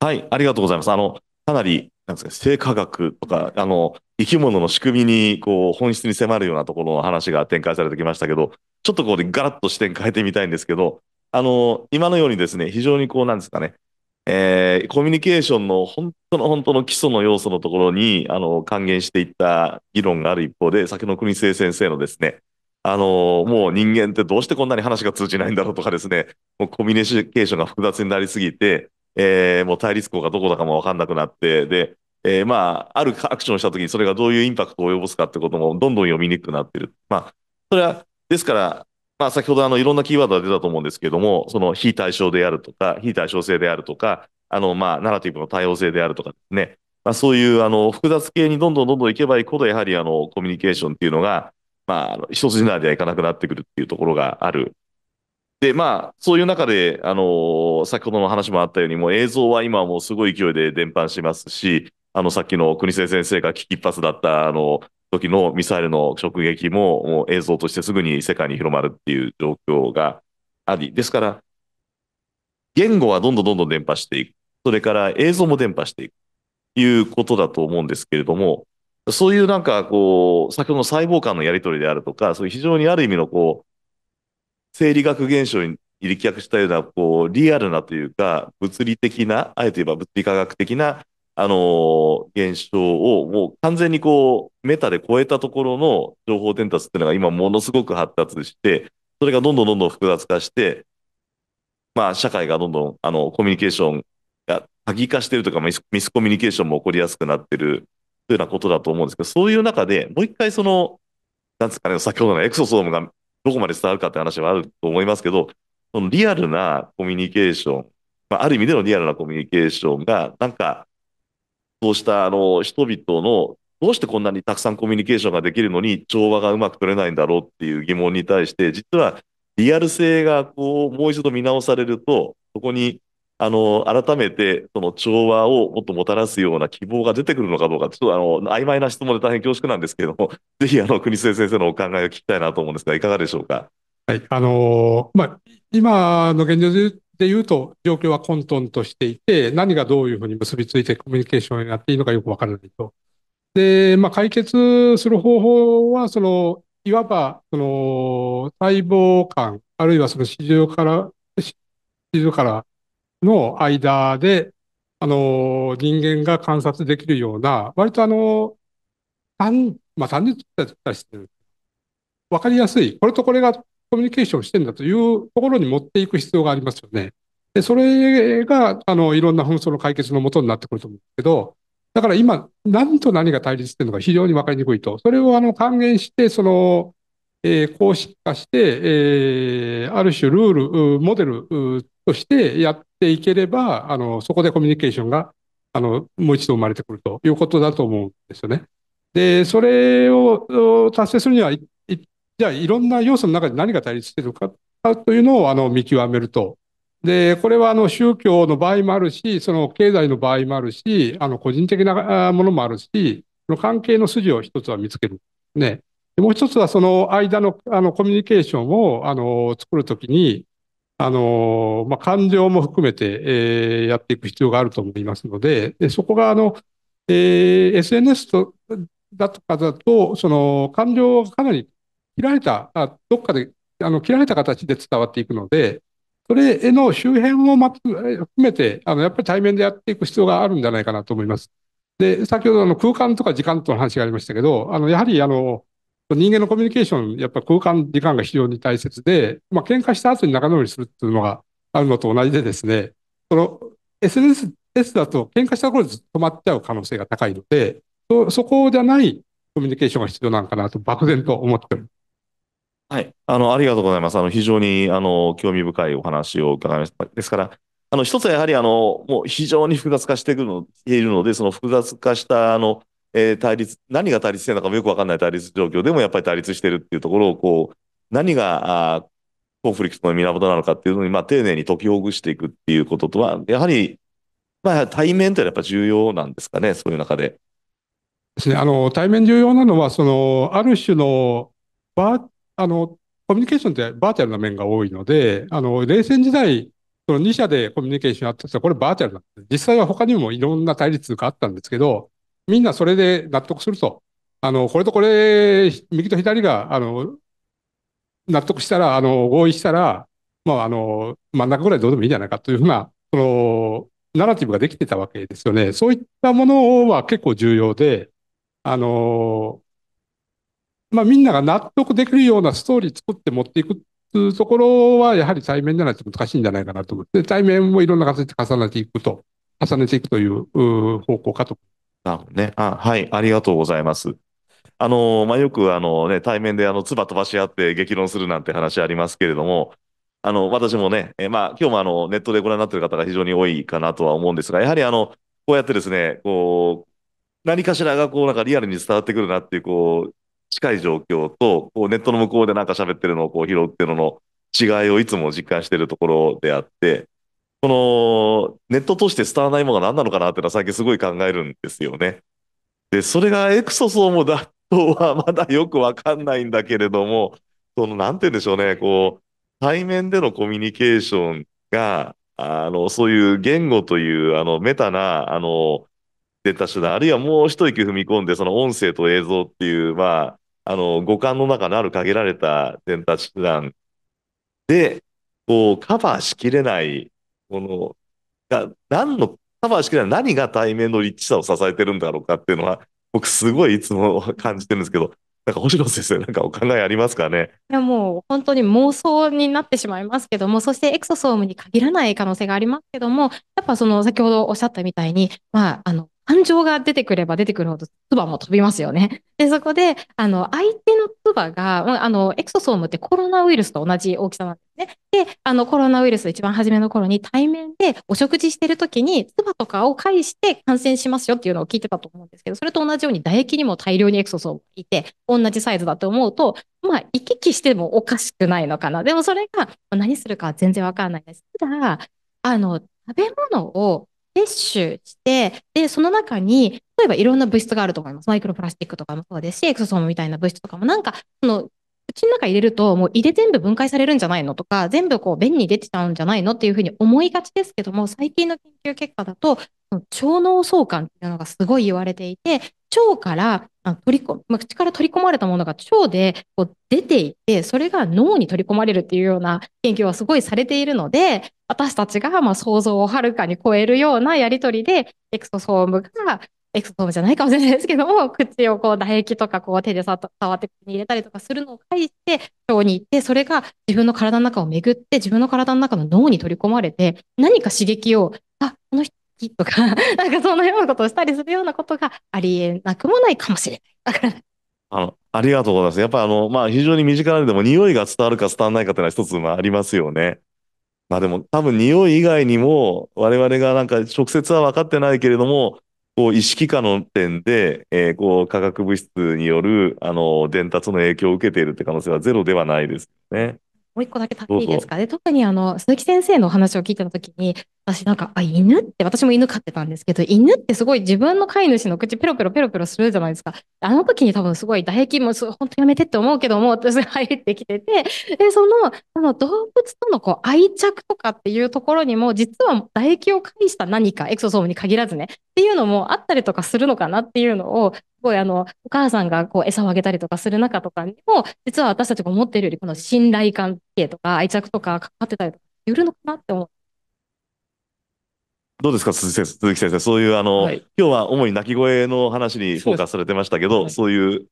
はい、ありがとうございます。あの、かなり、なんですか、生化学とか、あの、生き物の仕組みに、こう、本質に迫るようなところの話が展開されてきましたけど、ちょっとこうでガラッと視点変えてみたいんですけど、あの、今のようにですね、非常にこうなんですかね、えー、コミュニケーションの本当の本当の基礎の要素のところにあの還元していった議論がある一方で、先の国末先生のですね、あのもう人間ってどうしてこんなに話が通じないんだろうとかですね、もうコミュニケーションが複雑になりすぎて、えー、もう対立校がどこだかもわかんなくなって、で、えー、まあ、あるアクションをしたときにそれがどういうインパクトを及ぼすかってこともどんどん読みにくくなってる。まあ、それは、ですから、まあ、先ほどあのいろんなキーワードが出たと思うんですけども、その非対称であるとか、非対称性であるとか、あのまあナラティブの多様性であるとかですね、まあ、そういうあの複雑系にどんどんどんどんいけばいくほど、やはりあのコミュニケーションっていうのが、まあ、一筋縄ではいかなくなってくるっていうところがある。で、まあ、そういう中で、あの先ほどの話もあったように、もう映像は今もうすごい勢いで伝播しますし、あの、さっきの国瀬先生が危機一髪だった、あの、時のミサイルの直撃ももう映像としてすぐに世界に広まるっていう状況があり、ですから、言語はどんどんどんどん伝播していく。それから映像も伝播していく。いうことだと思うんですけれども、そういうなんかこう、先ほどの細胞間のやり取りであるとか、そういう非常にある意味のこう、生理学現象に力学したような、こう、リアルなというか、物理的な、あえて言えば物理科学的なあのー、現象をもう完全にこう、メタで超えたところの情報伝達っていうのが今ものすごく発達して、それがどんどんどんどん複雑化して、まあ、社会がどんどん、あの、コミュニケーションが多義化してるとかミス、ミスコミュニケーションも起こりやすくなってるというようなことだと思うんですけど、そういう中でもう一回その、なんですかね、先ほどのエクソソームがどこまで伝わるかって話はあると思いますけど、そのリアルなコミュニケーション、まあ、ある意味でのリアルなコミュニケーションが、なんか、そうしたあの人々のどうしてこんなにたくさんコミュニケーションができるのに調和がうまく取れないんだろうっていう疑問に対して実はリアル性がこうもう一度見直されるとそこにあの改めてその調和をもっともたらすような希望が出てくるのかどうかちょっとあの曖昧な質問で大変恐縮なんですけれどもぜひあの国末先生のお考えを聞きたいなと思うんですがいかがでしょうか。はいあのー、まあ、今の現状でで言うと、状況は混沌としていて、何がどういうふうに結びついてコミュニケーションになっていいのかよくわからないと。で、まあ、解決する方法は、その、いわば、その、細胞間、あるいはその市場から、市場からの間で、あの、人間が観察できるような、割とあの、単、まあ、単純ったりしてる。わかりやすい。これとこれがコミュニケーションしてんだというところに持っていく必要がありますよね。で、それが、あの、いろんな紛争の解決のもとになってくると思うんですけど、だから今、何と何が対立してるのか非常に分かりにくいと。それをあの還元して、その、えー、公式化して、えー、ある種ルール、モデルとしてやっていければ、あの、そこでコミュニケーションが、あの、もう一度生まれてくるということだと思うんですよね。で、それを達成するには、じゃあいろんな要素の中で何が対立しているかというのをあの見極めると。で、これはあの宗教の場合もあるし、その経済の場合もあるし、あの個人的なものもあるし、の関係の筋を一つは見つける。ね。もう一つはその間のあのコミュニケーションをあの作るときに、あの、まあ、感情も含めて、えー、やっていく必要があると思いますので、でそこがあの、えー、SNS とだとかだと、その感情がかなり切られた、あどっかであの切られた形で伝わっていくので、それへの周辺をま含めて、あのやっぱり対面でやっていく必要があるんじゃないかなと思います。で、先ほどあの空間とか時間との話がありましたけど、あのやはりあの人間のコミュニケーション、やっぱ空間、時間が非常に大切で、まあ喧嘩した後に仲直りするっていうのがあるのと同じでですね、の SNS だと喧嘩した頃で止まっちゃう可能性が高いので、そこじゃないコミュニケーションが必要なんかなと漠然と思っております。はい。あの、ありがとうございます。あの、非常に、あの、興味深いお話を伺いました。ですから、あの、一つはやはり、あの、もう非常に複雑化してくるの、いるので、その複雑化した、あの、えー、対立、何が対立してるのかもよくわかんない対立状況でもやっぱり対立してるっていうところを、こう、何が、あコンフリクトの源なのかっていうのに、まあ、丁寧に解きほぐしていくっていうこととは、やはり、まあ、対面ってやっぱ重要なんですかね、そういう中で。ですね、あの、対面重要なのは、その、ある種の、バーあの、コミュニケーションってバーチャルな面が多いので、あの、冷戦時代、その2社でコミュニケーションあってたこれバーチャルなんです。実際は他にもいろんな対立があったんですけど、みんなそれで納得すると。あの、これとこれ、右と左が、あの、納得したら、あの、合意したら、まあ、あの、真ん中ぐらいどうでもいいんじゃないかというふうな、その、ナラティブができてたわけですよね。そういったものは結構重要で、あの、まあ、みんなが納得できるようなストーリー作って持っていくっていうところは、やはり対面じゃないと難しいんじゃないかなと思って、対面もいろんな形で重ねていくと、重ねていくという方向かと。なるほどね。あはい、ありがとうございます。あのまあ、よくあの、ね、対面であの、唾飛ばし合って激論するなんて話ありますけれども、あの、私もね、えまあ、今日もあの、ネットでご覧になっている方が非常に多いかなとは思うんですが、やはりあの、こうやってですね、こう、何かしらがこう、なんかリアルに伝わってくるなっていう、こう、近い状況と、こうネットの向こうでなんか喋ってるのをこう拾うっていうのの違いをいつも実感してるところであって、このネット通して伝わらないものが何なのかなっていうのは最近すごい考えるんですよね。で、それがエクソソームだとはまだよくわかんないんだけれども、その、なんて言うんでしょうね、こう、対面でのコミュニケーションが、あの、そういう言語という、あの、メタな、あの、出た手段、あるいはもう一息踏み込んで、その音声と映像っていう、まあ、あの、五感の中のある限られた伝達手段で、こう、カバーしきれないものが、何の、カバーしきれない何が対面の立地さを支えてるんだろうかっていうのは、僕すごいいつも感じてるんですけど、なんか星野先生、なんかお考えありますかねいやもう本当に妄想になってしまいますけども、そしてエクソソームに限らない可能性がありますけども、やっぱその先ほどおっしゃったみたいに、まあ、あの感情が出てくれば出てくるほど、唾も飛びますよね。で、そこで、あの、相手の唾が、あの、エクソソームってコロナウイルスと同じ大きさなんですね。で、あの、コロナウイルス一番初めの頃に対面でお食事してる時に、唾とかを介して感染しますよっていうのを聞いてたと思うんですけど、それと同じように唾液にも大量にエクソソームがいて、同じサイズだと思うと、まあ、行き来してもおかしくないのかな。でもそれが、何するか全然わからないです。ただ、あの、食べ物を摂取して、で、その中に、例えばいろんな物質があると思います。マイクロプラスチックとかもそうですし、エクソソームみたいな物質とかもなんか、その、口の中入れると、もう胃で全部分解されるんじゃないのとか、全部こう、便に出てたんじゃないのっていうふうに思いがちですけども、最近の研究結果だと、超脳相関っていうのがすごい言われていて、腸から取りこ、まあ、口から取り込まれたものが腸でこう出ていって、それが脳に取り込まれるっていうような研究はすごいされているので、私たちがまあ想像をはるかに超えるようなやりとりで、エクソソームが、エクソソームじゃないかもしれないですけども、口をこう唾液とかこう手で触って口に入れたりとかするのを介して、腸に行って、それが自分の体の中を巡って、自分の体の中の脳に取り込まれて、何か刺激をきとか、*laughs* なんかそんなようなことをしたりするようなことがありえなくもないかもしれない。あの、ありがとうございます。やっぱあの、まあ非常に身近なでも匂いが伝わるか伝わらないかというのは一つまありますよね。まあでも多分匂い以外にも我々がなんか直接は分かってないけれども、こう意識化の点で、えー、こう化学物質によるあの伝達の影響を受けているって可能性はゼロではないですね。もう一個だけたっていいですかで特にあの鈴木先生のお話を聞いてた時に私なんかあ犬って私も犬飼ってたんですけど犬ってすごい自分の飼い主の口ペロペロペロペロするじゃないですかあの時に多分すごい唾液も本当やめてって思うけども私入ってきててでそのあの動物とのこう愛着とかっていうところにも実は唾液を介した何かエクソソームに限らずねっていうのもあったりとかするのかなっていうのをごいあの、お母さんがこう餌をあげたりとかする中とかにも、実は私たちが思っているより、この信頼関係とか愛着とかかかってたりとか、ゆるのかなって思う。どうですか鈴木先生、そういうあの、はい、今日は主に鳴き声の話にフォーカスされてましたけど、はい、そういう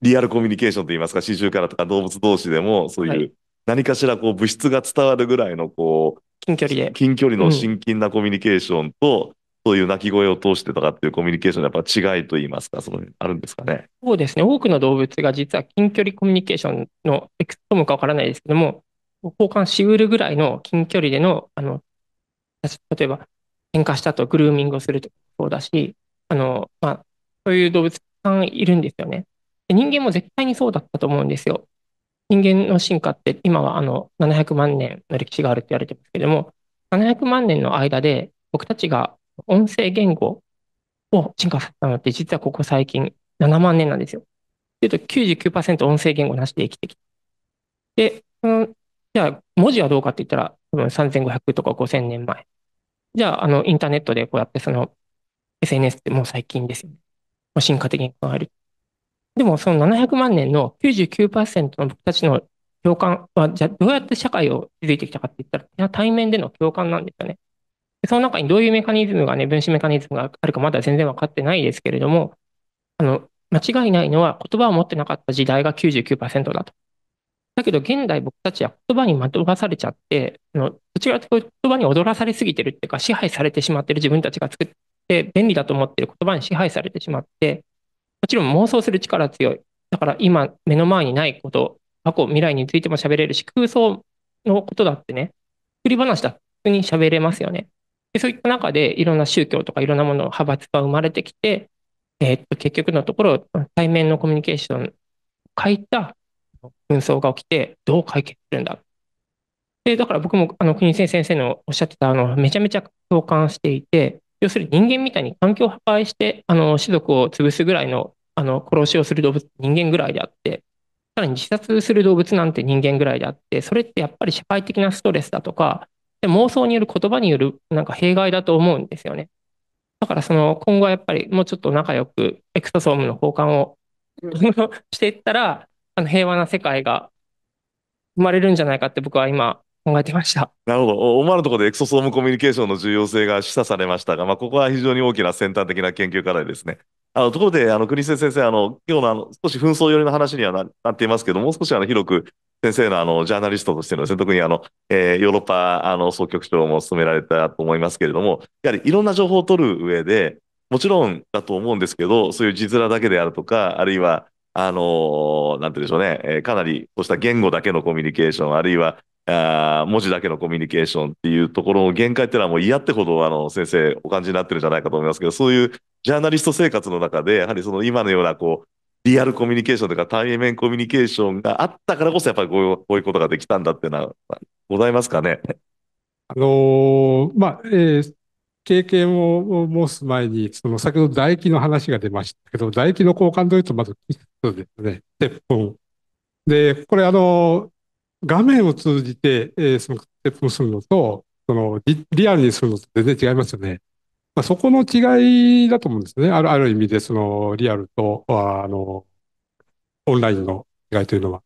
リアルコミュニケーションといいますか、刺繍からとか動物同士でも、そういう何かしらこう物質が伝わるぐらいのこう、近距離で。近距離の親近なコミュニケーションと、そういう鳴き声を通してとかっていうコミュニケーションやっぱ違いといいますか、そのあるんですかね。そうですね、多くの動物が実は近距離コミュニケーションのエクストムかわからないですけども、交換しうるぐらいの近距離での、あの例えば喧嘩したとグルーミングをするとそうだし、あのまあ、そういう動物さんいるんですよねで。人間も絶対にそうだったと思うんですよ。人間の進化って今はあの700万年の歴史があるって言われてますけども、700万年の間で僕たちが音声言語を進化させたのって、実はここ最近7万年なんですよ。というと99%音声言語なしで生きてきた。で、うん、じゃあ文字はどうかって言ったら、多分3500とか5000年前。じゃあ、あの、インターネットでこうやってその、SNS ってもう最近ですよね。進化的に変わる。でも、その700万年の99%の僕たちの共感は、じゃあどうやって社会を築いてきたかって言ったら、対面での共感なんですよね。その中にどういうメカニズムがね、分子メカニズムがあるかまだ全然分かってないですけれども、あの、間違いないのは言葉を持ってなかった時代が99%だと。だけど現代僕たちは言葉に惑わされちゃって、あのどちらかというと言葉に踊らされすぎてるっていうか、支配されてしまってる自分たちが作って便利だと思ってる言葉に支配されてしまって、もちろん妄想する力強い。だから今目の前にないこと、過去、未来についても喋れるし、空想のことだってね、作り話だ普通に喋れますよね。でそういった中でいろんな宗教とかいろんなもの派閥が生まれてきて、えー、っと結局のところ対面のコミュニケーションを書いた紛争が起きてどう解決するんだ。でだから僕もあの国先生のおっしゃってたあのめちゃめちゃ共感していて要するに人間みたいに環境を破壊してあの種族を潰すぐらいのあの殺しをする動物人間ぐらいであってさらに自殺する動物なんて人間ぐらいであってそれってやっぱり社会的なストレスだとかで妄想による言葉によるなんか弊害だと思うんですよね。だからその今後はやっぱりもうちょっと仲良くエクソソームの交換を *laughs* していったら、あの平和な世界が生まれるんじゃないかって僕は今考えてました。なるほど。思わぬところでエクソソームコミュニケーションの重要性が示唆されましたが、まあ、ここは非常に大きな先端的な研究課題ですね。あのところで、あの国瀬先生、あの今日のあの少し紛争寄りの話にはななっていますけど、もう少しあの広く先生のあのジャーナリストとしてのね、特にあの、えー、ヨーロッパあの総局長も務められたと思いますけれども、やはりいろんな情報を取る上で、もちろんだと思うんですけど、そういう字面だけであるとか、あるいは、あのなんて言うんでしょうね、えー、かなりそうした言語だけのコミュニケーション、あるいはあ文字だけのコミュニケーションっていうところの限界っていうのはもう嫌ってほどあの先生お感じになってるんじゃないかと思いますけど、そういうジャーナリスト生活の中で、やはりその今のようなこう、リアルコミュニケーションとか対面コミュニケーションがあったからこそ、やっぱりこういうことができたんだっていうのは、ございますかね。あのー、まあ、えー、経験を申す前に、その先ほど唾液の話が出ましたけど、唾液の交換というと、まずそスですね、鉄粉。で、これ、あの、画面を通じて、えー、その鉄粉するのと、そのリアルにするのと全然違いますよね。まあ、そこの違いだと思うんですね。あるある意味で、そのリアルとあのオンラインの違いというのは。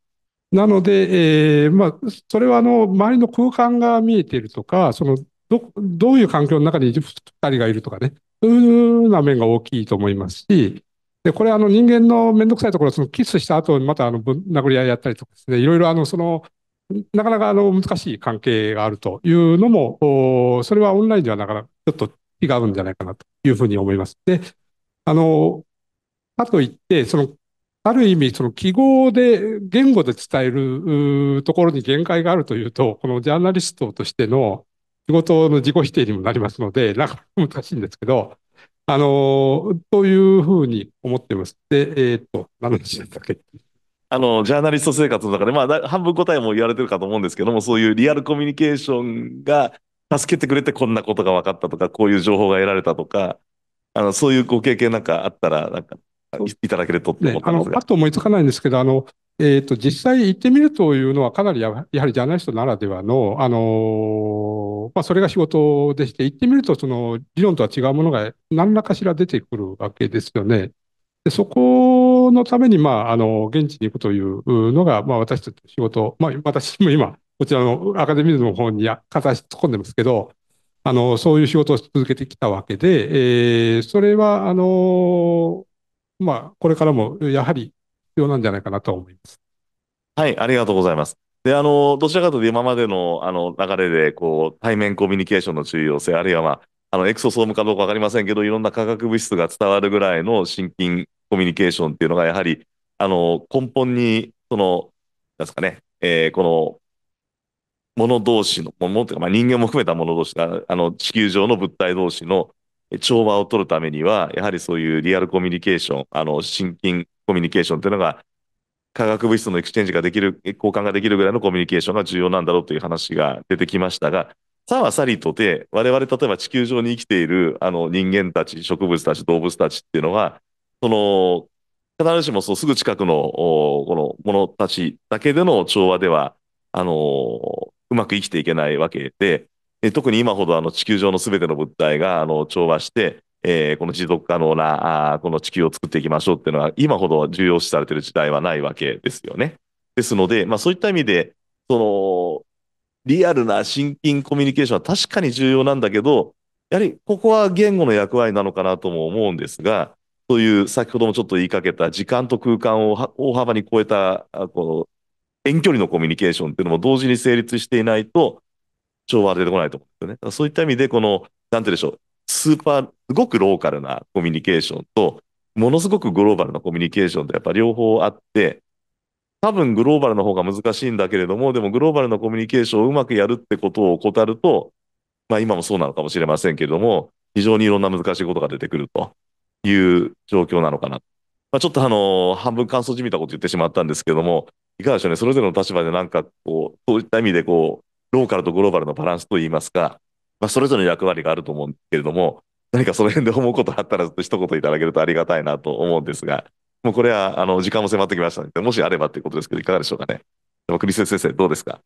なので、えー、まあ、それはあの周りの空間が見えているとか、そのどどういう環境の中に2人がいるとかね、そういうな面が大きいと思いますし、でこれ、あの人間のめんどくさいところ、そのキスした後またあの殴り合いやったりとかですね、いろいろあのそのなかなかあの難しい関係があるというのも、それはオンラインではなかなかちょっとがうんじゃないかなというふうに思います。で、あの、かといって、その、ある意味、その記号で、言語で伝えるところに限界があるというと、このジャーナリストとしての仕事の自己否定にもなりますので、なかなか難しいんですけど、あの、というふうに思ってます。で、えー、っと、何の話だたっけあの、ジャーナリスト生活の中で、まあ、半分答えも言われてるかと思うんですけども、そういうリアルコミュニケーションが助けてくれてこんなことが分かったとか、こういう情報が得られたとか、あの、そういうご経験なんかあったら、なんか、いただけるとって思ったんですが、ね、あの、と思いつかないんですけど、あの、えっ、ー、と、実際行ってみるというのはかなりやはりジャーナリストならではの、あのー、まあ、それが仕事でして、行ってみると、その、理論とは違うものが何らかしら出てくるわけですよね。でそこのために、まあ、あの、現地に行くというのが、まあ、私たちの仕事、まあ、私も今、こちらのアカデミーの方に片足突っ込んでますけど、あの、そういう仕事を続けてきたわけで、えー、それは、あのまあ、これからもやはり必要なんじゃないかなと思います。はい、ありがとうございます。で、あの、どちらかというと今までの、あの、流れで、こう、対面コミュニケーションの重要性、あるいは、まあ、あの、エクソソームかどうかわかりませんけど、いろんな化学物質が伝わるぐらいの心筋コミュニケーションっていうのが、やはり、あの、根本に、その、なんですかね、えー、この物同士の、ものというか、まあ、人間も含めた者同士、ああの、地球上の物体同士の調和を取るためには、やはりそういうリアルコミュニケーション、あの、心筋コミュニケーションというのが、化学物質のエクスチェンジができる、交換ができるぐらいのコミュニケーションが重要なんだろうという話が出てきましたが、さはさりとて、我々、例えば地球上に生きているあの人間たち、植物たち、動物たちっていうのは、その、必ずしもそうすぐ近くの、このものたちだけでの調和では、あの、うまく生きていけないわけで、え特に今ほどあの地球上のすべての物体があの調和して、えー、この持続可能なあこの地球を作っていきましょうっていうのは今ほど重要視されてる時代はないわけですよね。ですので、まあ、そういった意味でそのリアルな親近コミュニケーションは確かに重要なんだけどやはりここは言語の役割なのかなとも思うんですがそういう先ほどもちょっと言いかけた時間と空間を大幅に超えたこの遠距離のコミュニケーションっていうのも同時に成立していないと、調和は出てこないと思うんですよね。そういった意味で、この、なんて言うでしょう、スーパー、すごくローカルなコミュニケーションと、ものすごくグローバルなコミュニケーションとやっぱ両方あって、多分グローバルの方が難しいんだけれども、でもグローバルなコミュニケーションをうまくやるってことを怠ると、まあ今もそうなのかもしれませんけれども、非常にいろんな難しいことが出てくるという状況なのかな。まあ、ちょっとあの、半分感想じみたこと言ってしまったんですけども、いかがでしょうね、それぞれの立場でなんかこう、そういった意味でこう、ローカルとグローバルのバランスといいますか、まあ、それぞれの役割があると思うんですけれども、何かその辺で思うことあったら、ずっと一言いただけるとありがたいなと思うんですが、もうこれは、あの、時間も迫ってきましたので、もしあればということですけど、いかがでしょうかね。でも、栗瀬先生、どうですか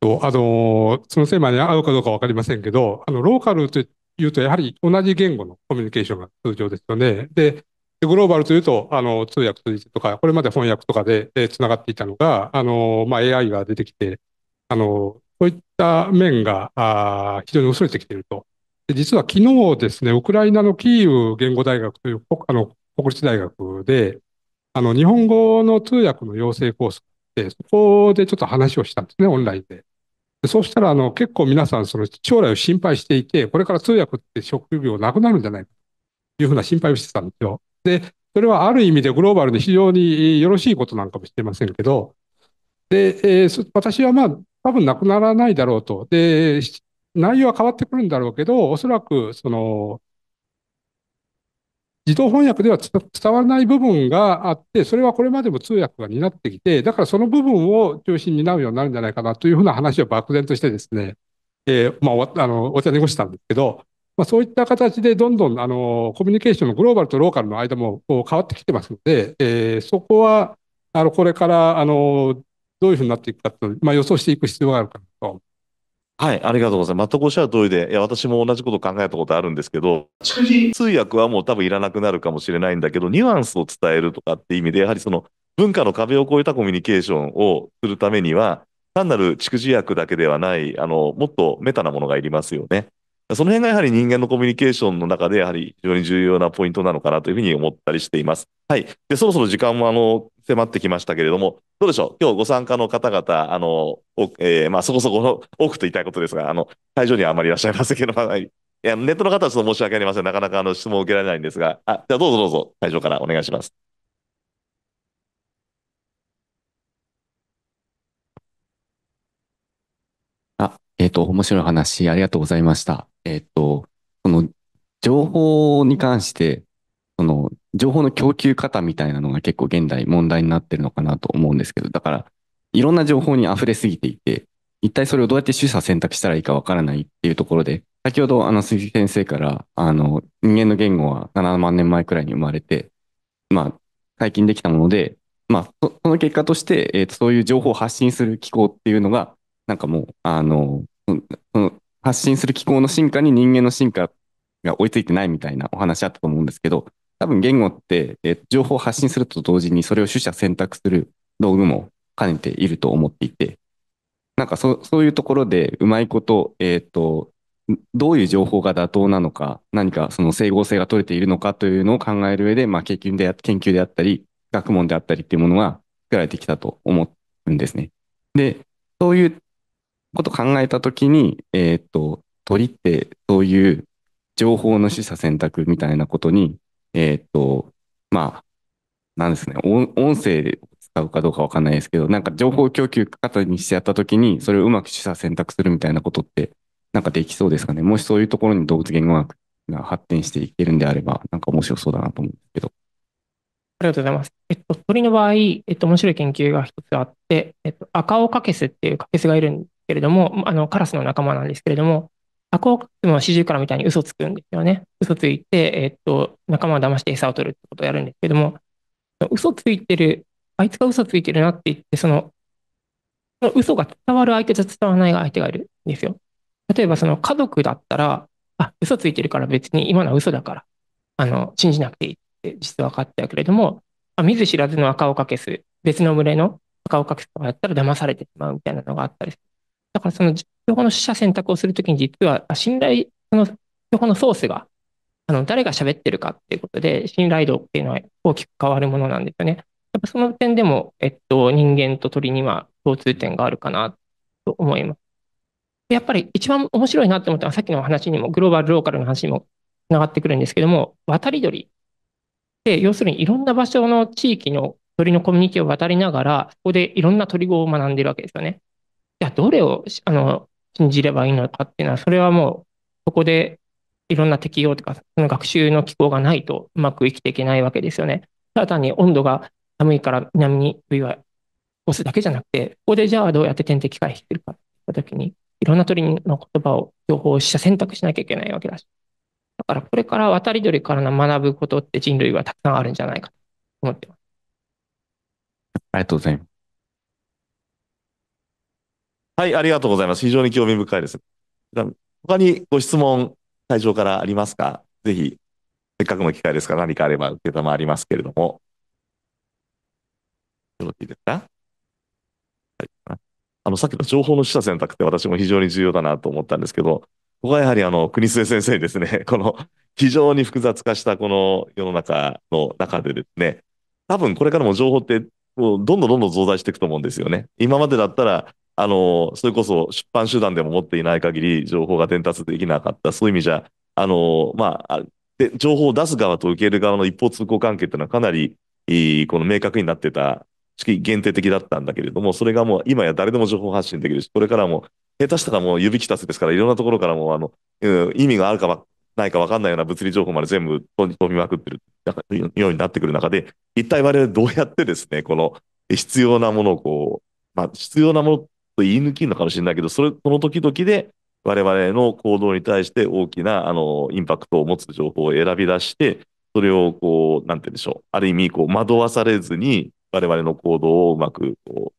と、あのそのテーマに合うかどうか分かりませんけど、あの、ローカルというと、やはり同じ言語のコミュニケーションが通常ですよね。で、でグローバルというと、あの通訳通じとか、これまで翻訳とかでつながっていたのが、あのまあ、AI が出てきて、あのそういった面があ非常に薄れてきていると。で実は昨日ですね、ウクライナのキーウ言語大学というあの国立大学で、あの日本語の通訳の養成コースで、そこでちょっと話をしたんですね、オンラインで。でそうしたらあの結構皆さん、その将来を心配していて、これから通訳って職業なくなるんじゃないかというふうな心配をしてたんですよ。で、それはある意味でグローバルで非常によろしいことなのかもしれませんけど、で、えー、私はまあ、多分なくならないだろうと。で、内容は変わってくるんだろうけど、おそらく、その、自動翻訳では伝わらない部分があって、それはこれまでも通訳が担ってきて、だからその部分を中心に担うようになるんじゃないかなというふうな話を漠然としてですね、えー、まあ、あの、お茶にしたんですけど、まあ、そういった形でどんどんあのコミュニケーションのグローバルとローカルの間も変わってきてますので、えー、そこはあのこれからあのどういうふうになっていくかとまあ、予想していく必要があるかと。はい、ありがとうございます。全くおっしゃる通りで、いや、私も同じこと考えたことあるんですけど、通訳はもう多分いらなくなるかもしれないんだけど、ニュアンスを伝えるとかって意味で、やはりその文化の壁を越えたコミュニケーションをするためには、単なる蓄字訳だけではない、あの、もっとメタなものがいりますよね。その辺がやはり人間のコミュニケーションの中で、やはり非常に重要なポイントなのかなというふうに思ったりしています。はい。で、そろそろ時間もあの、迫ってきましたけれども、どうでしょう今日ご参加の方々、あの、えー、まあ、そこそこの多くと言いたいことですが、あの、会場にはあまりいらっしゃいませんけど、*laughs* はい。いや、ネットの方はちょっと申し訳ありません。なかなかあの、質問を受けられないんですが、あ、じゃあどうぞどうぞ、会場からお願いします。えっ、ー、と、面白い話ありがとうございました。えっ、ー、と、その、情報に関して、その、情報の供給方みたいなのが結構現代問題になってるのかなと思うんですけど、だから、いろんな情報に溢れすぎていて、一体それをどうやって取捨選択したらいいかわからないっていうところで、先ほどあの鈴木先生から、あの、人間の言語は7万年前くらいに生まれて、まあ、最近できたもので、まあ、その結果として、えー、そういう情報を発信する機構っていうのが、なんかもう、あの、発信する機構の進化に人間の進化が追いついてないみたいなお話あったと思うんですけど、多分言語って、え情報を発信すると同時にそれを取捨選択する道具も兼ねていると思っていて、なんかそそういうところでうまいこと、えっ、ー、と、どういう情報が妥当なのか、何かその整合性が取れているのかというのを考える上で、まあ、研究で研究であったり、学問であったりっていうものが作られてきたと思うんですね。で、そういうこと考えたときに、えー、っと、鳥ってそういう情報の取捨選択みたいなことに、えー、っと、まあ、なんですね、音声を使うかどうかわかんないですけど、なんか情報供給方にしてやった時に、それをうまく取捨選択するみたいなことって、なんかできそうですかね。もしそういうところに動物言語学が発展していけるんであれば、なんか面白そうだなと思うんですけど。ありがとうございます。えっと、鳥の場合、えっと、面白い研究が一つあって、えっと、赤カオカケスっていうカケスがいるんけれども、あのカラスの仲間なんですけれども、アコウのシジュウカラみたいに嘘つくんですよね。嘘ついて、えー、っと、仲間を騙して餌を取るってことをやるんですけども、嘘ついてる、あいつが嘘ついてるなって言って、その、その嘘が伝わる相手じゃ伝わらない相手がいるんですよ。例えば、その家族だったら、あ、嘘ついてるから別に今のは嘘だから、あの、信じなくていいって実は分かっちゃうけれども、あ見ず知らずの赤をかけす、別の群れの赤をかけすとかやったら騙されてしまうみたいなのがあったりすだからその情報の取捨選択をするときに、実は信頼、その情報のソースが、あの、誰が喋ってるかっていうことで、信頼度っていうのは大きく変わるものなんですよね。やっぱその点でも、えっと、人間と鳥には共通点があるかなと思います。やっぱり一番面白いなと思ったのは、さっきの話にも、グローバルローカルの話にもつながってくるんですけども、渡り鳥で、要するにいろんな場所の地域の鳥のコミュニティを渡りながら、そこでいろんな鳥語を学んでるわけですよね。じゃあどれをあの信じればいいのかっていうのは、それはもう、そこでいろんな適用とか、その学習の機構がないとうまく生きていけないわけですよね。ただ単に温度が寒いから南に冬は押すだけじゃなくて、ここでじゃあどうやって点滴回避するかってったときに、いろんな鳥の言葉を、情報を取選択しなきゃいけないわけだし。だからこれから渡り鳥からの学ぶことって人類はたくさんあるんじゃないかと思ってます。ありがとうございます。はい、ありがとうございます。非常に興味深いです。他にご質問、会場からありますかぜひ、せっかくの機会ですから何かあれば受けたまわりますけれども。よろしいですかあの、さっきの情報の取捨選択って私も非常に重要だなと思ったんですけど、ここはやはりあの、国末先生にですね、*laughs* この非常に複雑化したこの世の中の中でですね、多分これからも情報ってうどんどんどんどん増大していくと思うんですよね。今までだったらあの、それこそ出版手段でも持っていない限り情報が伝達できなかった。そういう意味じゃ、あの、まあ、で、情報を出す側と受ける側の一方通行関係っていうのはかなり、この明確になってた、限定的だったんだけれども、それがもう今や誰でも情報発信できるし、これからも下手したらもう指きたすですから、いろんなところからもあの、うん、意味があるかないか分かんないような物理情報まで全部飛びまくってるようになってくる中で、一体我々どうやってですね、この必要なものをこう、まあ、必要なものと言い抜きるのかもしれないけど、それ、その時々で我々の行動に対して大きなあのインパクトを持つ情報を選び出して、それをこう、なんて言うんでしょう、ある意味こう惑わされずに、我々の行動をうまくこ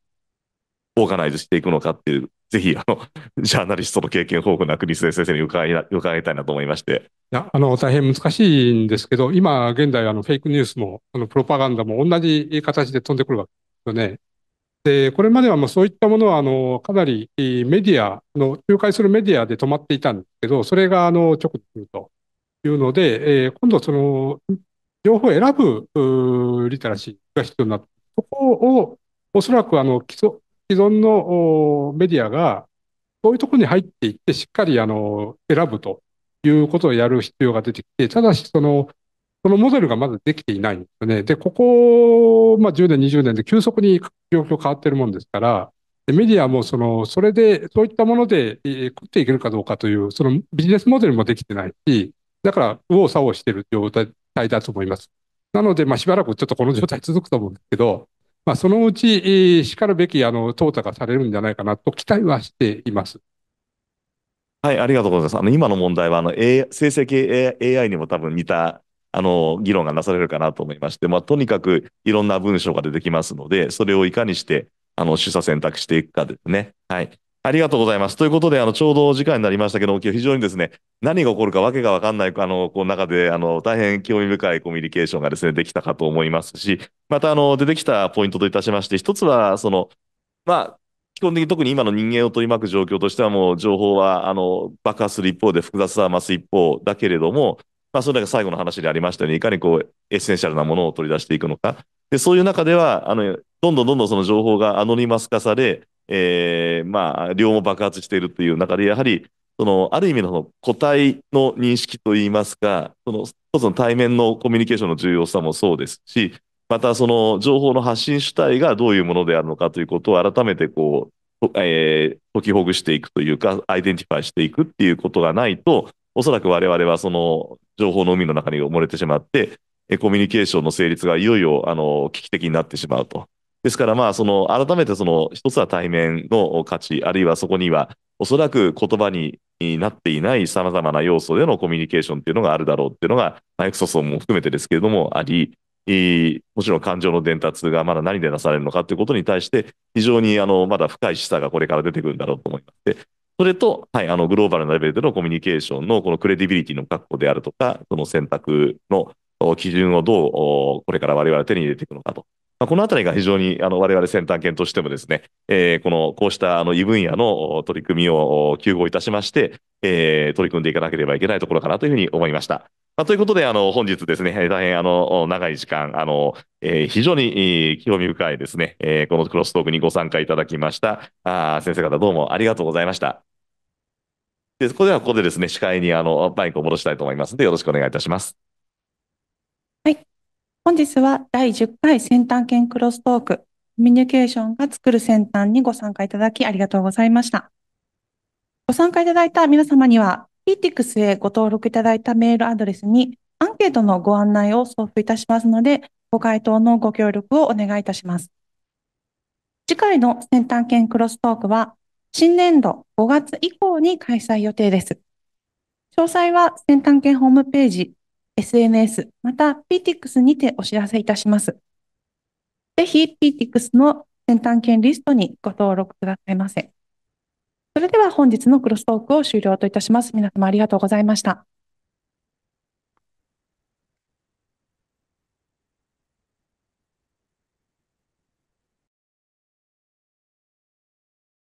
うオーガナイズしていくのかっていう、ぜひあの *laughs* ジャーナリストの経験豊富な国末先生に伺い伺いたいなと思いまして。いやあの大変難しいんですけど、今現在あの、フェイクニュースもあのプロパガンダも同じ形で飛んでくるわけですよね。でこれまではまそういったものはあのかなりメディアの仲介するメディアで止まっていたんですけどそれがあの直結するというので、えー、今度その情報を選ぶリテラシーが必要になってそこをおそらくあの既存のメディアがそういうところに入っていってしっかりあの選ぶということをやる必要が出てきてただしそのそのモデルがまだできていないんですね。で、ここ、まあ、10年、20年で急速に状況変わってるもんですから、メディアもその、それで、そういったもので、え食っていけるかどうかという、そのビジネスモデルもできてないし、だから、右往左往している状態だと思います。なので、まあ、しばらくちょっとこの状態続くと思うんですけど、まあ、そのうち、えしかるべき、あの、淘汰がされるんじゃないかなと期待はしています。はい、ありがとうございます。あの、今の問題は、あの、A、成系 AI にも多分似たあの、議論がなされるかなと思いまして、まあ、とにかくいろんな文章が出てきますので、それをいかにして、あの、取査選択していくかですね。はい。ありがとうございます。ということで、あの、ちょうど時間になりましたけども、今日非常にですね、何が起こるかわけがわかんない、あの、この中で、あの、大変興味深いコミュニケーションがですね、できたかと思いますし、また、あの、出てきたポイントといたしまして、一つは、その、まあ、基本的に特に今の人間を取り巻く状況としては、もう情報は、あの、爆発する一方で複雑さは増す一方だけれども、まあ、それが最後の話でありましたように、いかにこう、エッセンシャルなものを取り出していくのか。で、そういう中では、あの、どんどんどんどんその情報がアノニマス化され、えー、まあ、量も爆発しているという中で、やはり、その、ある意味のその個体の認識といいますか、その、一つの対面のコミュニケーションの重要さもそうですし、またその情報の発信主体がどういうものであるのかということを改めてこう、えー、解きほぐしていくというか、アイデンティファイしていくっていうことがないと、おそらく我々はその情報の海の中に埋もれてしまって、コミュニケーションの成立がいよいよあの危機的になってしまうと。ですから、まあ、その改めてその一つは対面の価値、あるいはそこにはおそらく言葉になっていない様々な要素でのコミュニケーションっていうのがあるだろうっていうのが、エクソソンも含めてですけれどもあり、もちろん感情の伝達がまだ何でなされるのかということに対して、非常にあのまだ深い示唆がこれから出てくるんだろうと思います。でそれと、はい、あの、グローバルなレベルでのコミュニケーションの、このクレディビリティの確保であるとか、その選択の基準をどう、これから我々手に入れていくのかと。まあ、このあたりが非常に、あの、我々先端研としてもですね、えー、この、こうした、あの、異分野の取り組みを急合いたしまして、えー、取り組んでいかなければいけないところかなというふうに思いました。まあ、ということで、あの、本日ですね、大変、あの、長い時間、あの、えー、非常に興味深いですね、えー、このクロストークにご参加いただきました。あ先生方、どうもありがとうございました。で、そこではここでですね、司会に、あの、マイクを戻したいと思いますので、よろしくお願いいたします。はい。本日は第10回先端研クロストーク、コミュニケーションが作る先端にご参加いただきありがとうございました。ご参加いただいた皆様には、e ティクスへご登録いただいたメールアドレスにアンケートのご案内を送付いたしますので、ご回答のご協力をお願いいたします。次回の先端研クロストークは、新年度5月以降に開催予定です。詳細は先端研ホームページ、SNS、また PTX にてお知らせいたします。ぜひ PTX の先端研リストにご登録くださいませ。それでは本日のクロストークを終了といたします。皆様ありがとうございました。